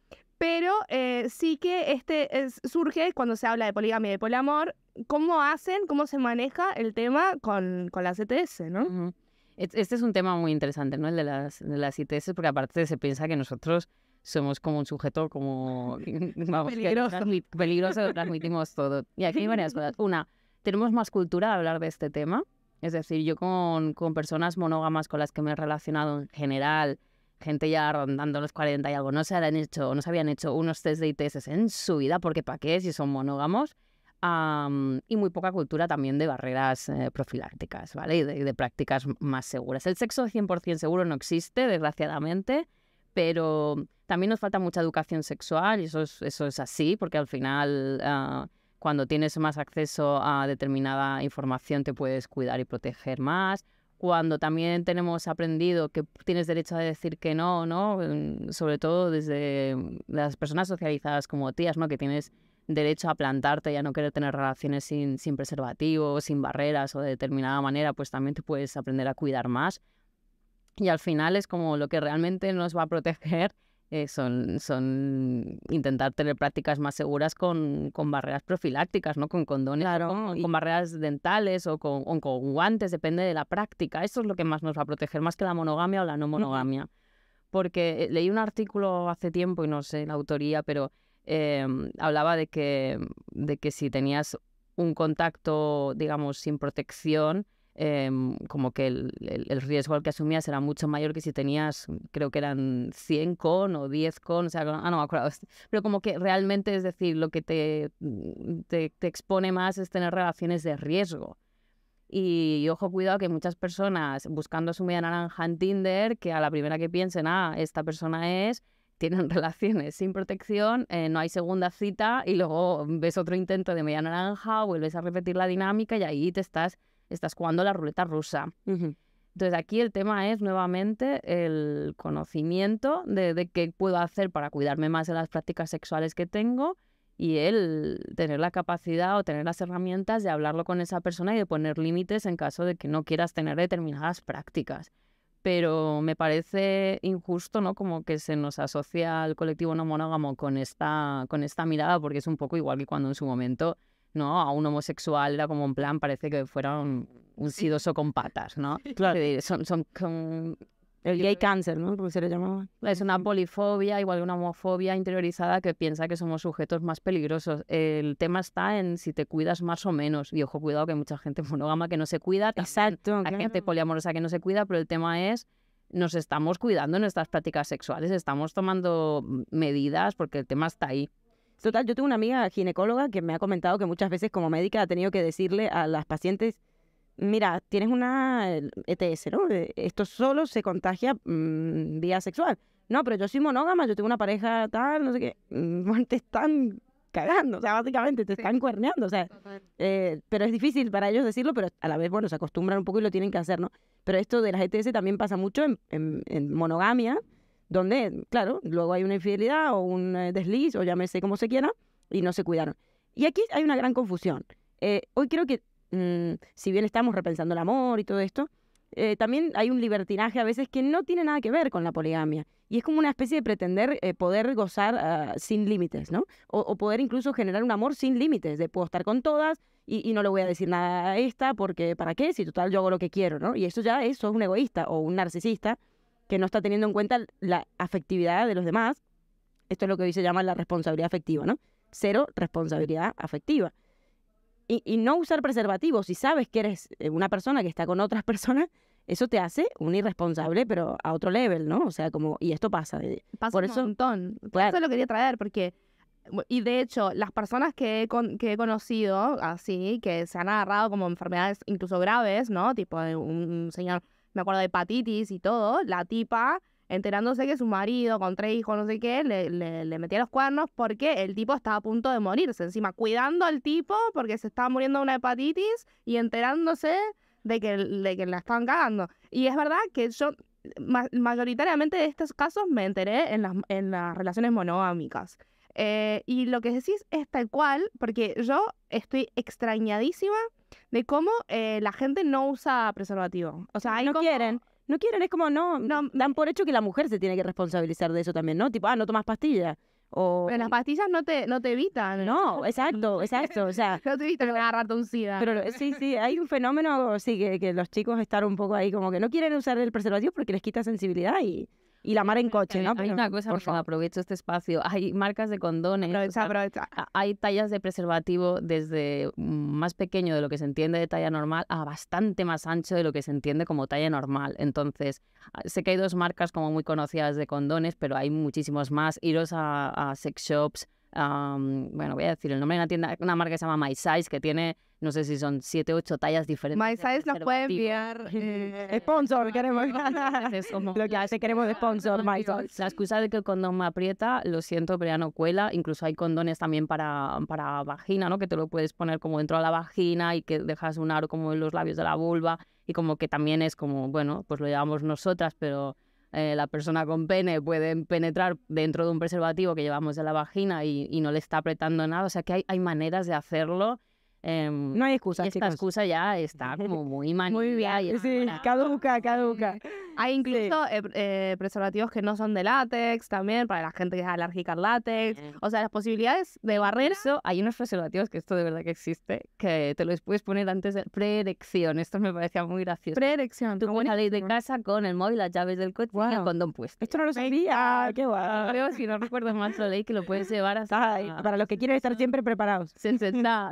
Pero eh, sí que este surge cuando se habla de poligamia y de poliamor, cómo hacen, cómo se maneja el tema con, con las ETS, ¿no? Este es un tema muy interesante, ¿no? El de las, de las e porque aparte se piensa que nosotros somos como un sujeto como peligroso. peligroso, transmitimos todo. Y aquí hay varias cosas. Una, tenemos más cultura de hablar de este tema. Es decir, yo con, con personas monógamas con las que me he relacionado en general, gente ya rondando los 40 y algo, no se, hecho, no se habían hecho unos test de ITS en su vida, porque ¿para qué si son monógamos? y muy poca cultura también de barreras eh, profilácticas, ¿vale? Y de, prácticas más seguras. El sexo 100% seguro no existe, desgraciadamente, pero también nos falta mucha educación sexual y eso es, eso es así, porque al final... Ah, cuando tienes más acceso a determinada información te puedes cuidar y proteger más cuando también tenemos aprendido que tienes derecho a decir que no, ¿no? Mm, sobre todo desde mm, las personas socializadas como tías, ¿no? Que tienes derecho a plantarte y a no querer tener relaciones sin, sin preservativos, sin barreras o de determinada manera, pues también te puedes aprender a cuidar más. Y al final es como lo que realmente nos va a proteger eh, son, son intentar tener prácticas más seguras con, con barreras profilácticas, ¿no? Con condones, con, barreras dentales o con, guantes, depende de la práctica. Eso es lo que más nos va a proteger, más que la monogamia o la no monogamia. Porque eh, leí un artículo hace tiempo, y no sé la autoría, pero em, hablaba de que, de que si tenías un contacto, digamos, sin protección, Em, como que el, el, riesgo al que asumías era mucho mayor que si tenías, creo que eran 100 con o 10 con, o sea, ah, no me acuerdo, pero como que realmente, es decir, lo que mm, te, te, expone más es tener relaciones de riesgo. Y, ojo, cuidado que muchas personas buscando su media naranja en Tinder, que a la primera que piensen, ah, esta persona es, tienen relaciones sin protección, eh, no hay segunda cita y luego ves otro intento de media naranja, vuelves a repetir la dinámica y ahí te estás estás jugando la ruleta rusa. Entonces aquí el tema es nuevamente el conocimiento de, qué puedo hacer para cuidarme más de las prácticas sexuales que tengo y el tener la capacidad o tener las herramientas de hablarlo con esa persona y de poner límites en caso de que no quieras tener determinadas prácticas. Pero me parece injusto, ¿no? Como que se nos asocia al colectivo no monógamo con esta, con esta mirada, porque es un poco igual que cuando en su momento ¿no? A un homosexual era como en plan, parece que fuera un, sidoso con patas, ¿no? Claro. Son, son, el gay cáncer, ¿no? Como se le llamaba. Es una polifobia, igual una homofobia interiorizada que piensa que somos sujetos más peligrosos. El tema está en si te cuidas más o menos. Y ojo, cuidado que hay mucha gente monógama que no se cuida. Exacto. Hay gente poliamorosa que no se cuida, pero el tema es nos estamos cuidando en nuestras prácticas sexuales, estamos tomando medidas porque el tema está ahí. Total, yo tengo una amiga ginecóloga que me ha comentado que muchas veces como médica ha tenido que decirle a las pacientes, mira, tienes una ETS, e ¿no? Eh, esto solo se contagia mm, vía sexual. No, pero yo soy monógama, yo tengo una pareja tal, no sé qué. Mm, te están cagando, o sea, básicamente te están cuerneando, o sea, eh, pero es difícil para ellos decirlo, pero a la vez, bueno, se acostumbran un poco y lo tienen que hacer, ¿no? Pero esto de las ETS también pasa mucho en, en monogamia, donde, claro, luego hay una infidelidad o un eh, desliz o llámese como se quiera y no se cuidaron. Y aquí hay una gran confusión. Eh, hoy creo que, mm, si bien estamos repensando el amor y todo esto, eh, también hay un libertinaje a veces que no tiene nada que ver con la poligamia. Y es como una especie de pretender poder gozar ah, sin límites, ¿no? O, poder incluso generar un amor sin límites, de puedo estar con todas y, no le voy a decir nada a esta porque ¿para qué? Si total yo hago lo que quiero, ¿no? Y eso ya es, un egoísta o un narcisista que no está teniendo en cuenta la afectividad de los demás. Esto es lo que hoy se llama la responsabilidad afectiva, ¿no? Cero responsabilidad afectiva. Y, no usar preservativos. Si sabes que eres eh, una persona que está con otras personas, eso te hace un irresponsable, pero a otro level, ¿no? O sea, como, y esto pasa. Eh, pasa un montón. Eso lo quería traer, porque, y de hecho, las personas que que he conocido, así, que se han agarrado como enfermedades incluso graves, ¿no? Tipo un señor me acuerdo de hepatitis y todo, la tipa enterándose que su marido con tres hijos, no sé qué, le, le, metía los cuernos porque el tipo estaba a punto de morirse. Encima, cuidando al tipo porque se estaba muriendo de una hepatitis y enterándose de que, de que la estaban cagando. Y es verdad que yo mayoritariamente de estos casos me enteré en las, relaciones monogámicas. Eh, y lo que decís es tal cual, porque yo estoy extrañadísima de cómo eh, la gente no usa preservativo. O sea, no quieren. No quieren, es como no, mm, dan por hecho que la mujer se tiene que responsabilizar de eso también, ¿no? Tipo, ah, no tomas pastillas. O... Pero las pastillas no te, no te evitan. No, exacto, exacto. O sea, no te evitan que me agarrarte un sida. Pero eh, sí, sí, hay un fenómeno, sí, que, los chicos están un poco ahí como que no quieren usar el preservativo porque les quita sensibilidad y y la mar en coche, ¿no? hay una cosa, por aprovecho este espacio. Hay marcas de condones. Hay tallas de preservativo desde mm, más pequeño de lo que se entiende de talla normal a bastante más ancho de lo que se entiende como talla normal. Entonces, ah, sé que hay dos marcas como muy conocidas de condones, pero hay muchísimos más. Iros a, sex shops. bueno, voy a decir el nombre de una tienda, una marca que se llama My Size, que tiene no sé si son siete, ocho tallas diferentes. My nos puede enviar eh, sponsor, queremos Lo que hace queremos de sponsor, My La excusa de que el condón me aprieta, lo siento, pero ya no cuela. Incluso hay condones también para, para vagina, ¿no? Que te lo puedes poner como dentro de la vagina y que dejas un aro como en los labios de la vulva y como que también es como, bueno, pues lo llevamos nosotras, pero... Eh, la persona con pene puede penetrar dentro de un preservativo que llevamos de la vagina y, y no le está apretando nada. O sea que hay, hay maneras de hacerlo Em, no hay excusa. Esta excusa ya está como muy mal. muy bien. Sí, caduca, caduca. Hay incluso eh, eh, preservativos que no son de látex también, para la gente que es alérgica al látex. O sea, las posibilidades de barrer eso. Hay unos preservativos que esto de verdad que existe, que te los puedes poner antes de preerección. Esto me parecía muy gracioso. Preerección. Tú puedes salir de casa con el móvil, las llaves del coche y el condón puesto. Esto no lo sabía. Qué guay. Creo, si no recuerdo mal, la ley que lo puedes llevar hasta. para los que quieren estar siempre preparados. Se o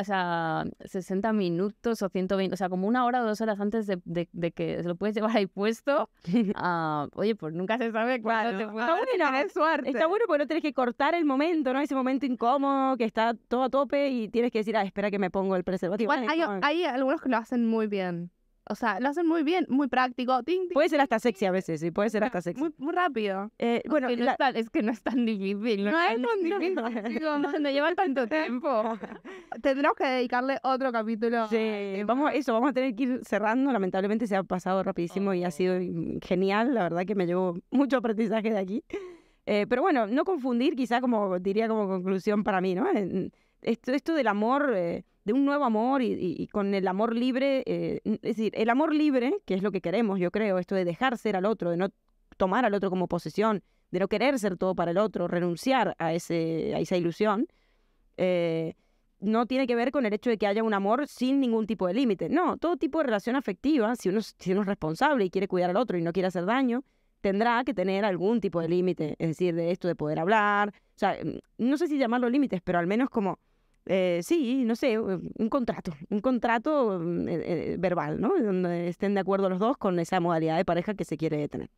sea. 60 minutos o 120, o sea, como una hora o dos horas antes de, que se lo puedes llevar ahí puesto. Ah, oye, pues nunca se sabe cuándo te puedes. Está bueno, suerte. Está bueno porque no tienes que cortar el momento, ¿no? Ese momento incómodo que está todo a tope y tienes que decir, ah, espera que me pongo el preservativo. hay algunos que lo hacen muy bien. O sea, lo hacen muy bien, muy práctico. puede ser hasta sexy a veces, sí, puede ser hasta sexy. Muy, rápido. Eh, bueno, es, que no es tan difícil. No, es tan difícil. No, no lleva tanto tiempo. Tendremos que dedicarle otro capítulo. Sí, este vamos, eso, vamos a tener que ir cerrando. Lamentablemente se ha pasado rapidísimo y ha sido genial. La verdad que me llevo mucho aprendizaje de aquí. Eh, pero bueno, no confundir, quizá como diría como conclusión para mí, ¿no? Esto, esto del amor... Eh, de un nuevo amor y, con el amor libre, eh, es decir, el amor libre, que es lo que queremos, yo creo, esto de dejar ser al otro, de no tomar al otro como posesión, de no querer ser todo para el otro, renunciar a, ese, a esa ilusión, eh, no tiene que ver con el hecho de que haya un amor sin ningún tipo de límite. No, todo tipo de relación afectiva, si uno, si uno es responsable y quiere cuidar al otro y no quiere hacer daño, tendrá que tener algún tipo de límite, es decir, de esto de poder hablar, o sea, no sé si llamarlo límites, pero al menos como eh, sí, no sé, un contrato, un contrato mm, eh, eh, verbal, ¿no? Donde estén de acuerdo los dos con esa modalidad de pareja que se quiere tener.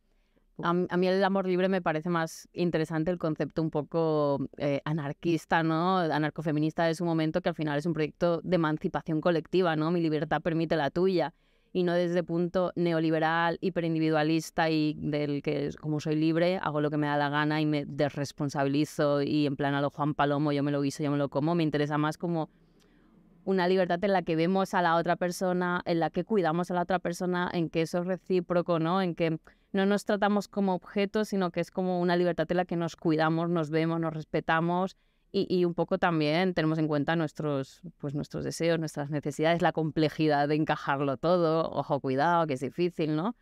A, mí el amor libre me parece más interesante el concepto un poco anarquista, ¿no? Anarcofeminista de su momento, que al final es un proyecto de emancipación colectiva, ¿no? Mi libertad permite la tuya y no desde punto neoliberal, hiperindividualista y del que como soy libre, hago lo que me da la gana y me desresponsabilizo y en plan a lo Juan Palomo, yo me lo guiso, yo me lo como, me interesa más como una libertad en la que vemos a la otra persona, en la que cuidamos a la otra persona, en que eso es recíproco, ¿no? En que no nos tratamos como objetos, sino que es como una libertad en la que nos cuidamos, nos vemos, nos respetamos y, un poco también tenemos en cuenta nuestros, pues nuestros deseos, nuestras necesidades, la complejidad de encajarlo todo. Ojo, cuidado, que es difícil, ¿no?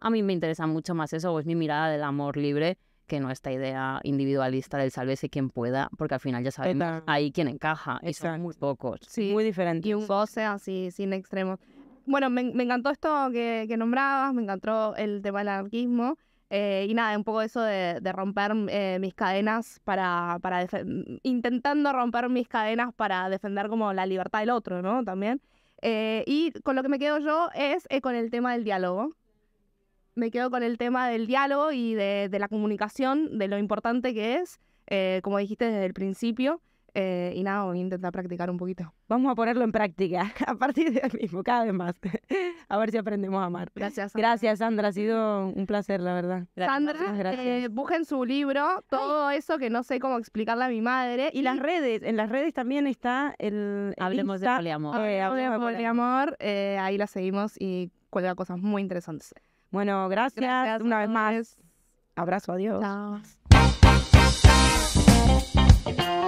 A mí me interesa mucho más eso, o es mi mirada del amor libre que no esta idea individualista del salvese quien pueda, porque al final ya sabemos ahí quien encaja, y son muy pocos. Sí, muy diferente. Y un goce así, sin extremos. Bueno, me, encantó esto que, que, nombrabas, me encantó el tema del anarquismo. Eh, y nada, un poco eso de, romper mm, eh, mis cadenas para, mm, intentando romper mis cadenas para defender como la libertad del otro, ¿no? También. Eh, y con lo que me quedo yo es con el tema del diálogo. Me quedo con el tema del diálogo y de la comunicación, de lo importante que es, como dijiste desde el principio. Eh, y nada, voy a intentar practicar un poquito. Vamos a ponerlo en práctica, a partir de mismo, cada vez más. a ver si aprendemos a amar. Gracias. Gracias, Sandra. Ha sido un placer, la verdad. Sandra, gracias. Eh, busquen su libro, todo eso que no sé cómo explicarle a mi madre. Y, las redes, en las redes también está el. Hablemos de poliamor. hablemos de poliamor. Eh, ahí la seguimos y cuelga cosas muy interesantes. Bueno, gracias, una vez más. Abrazo, adiós. Chao.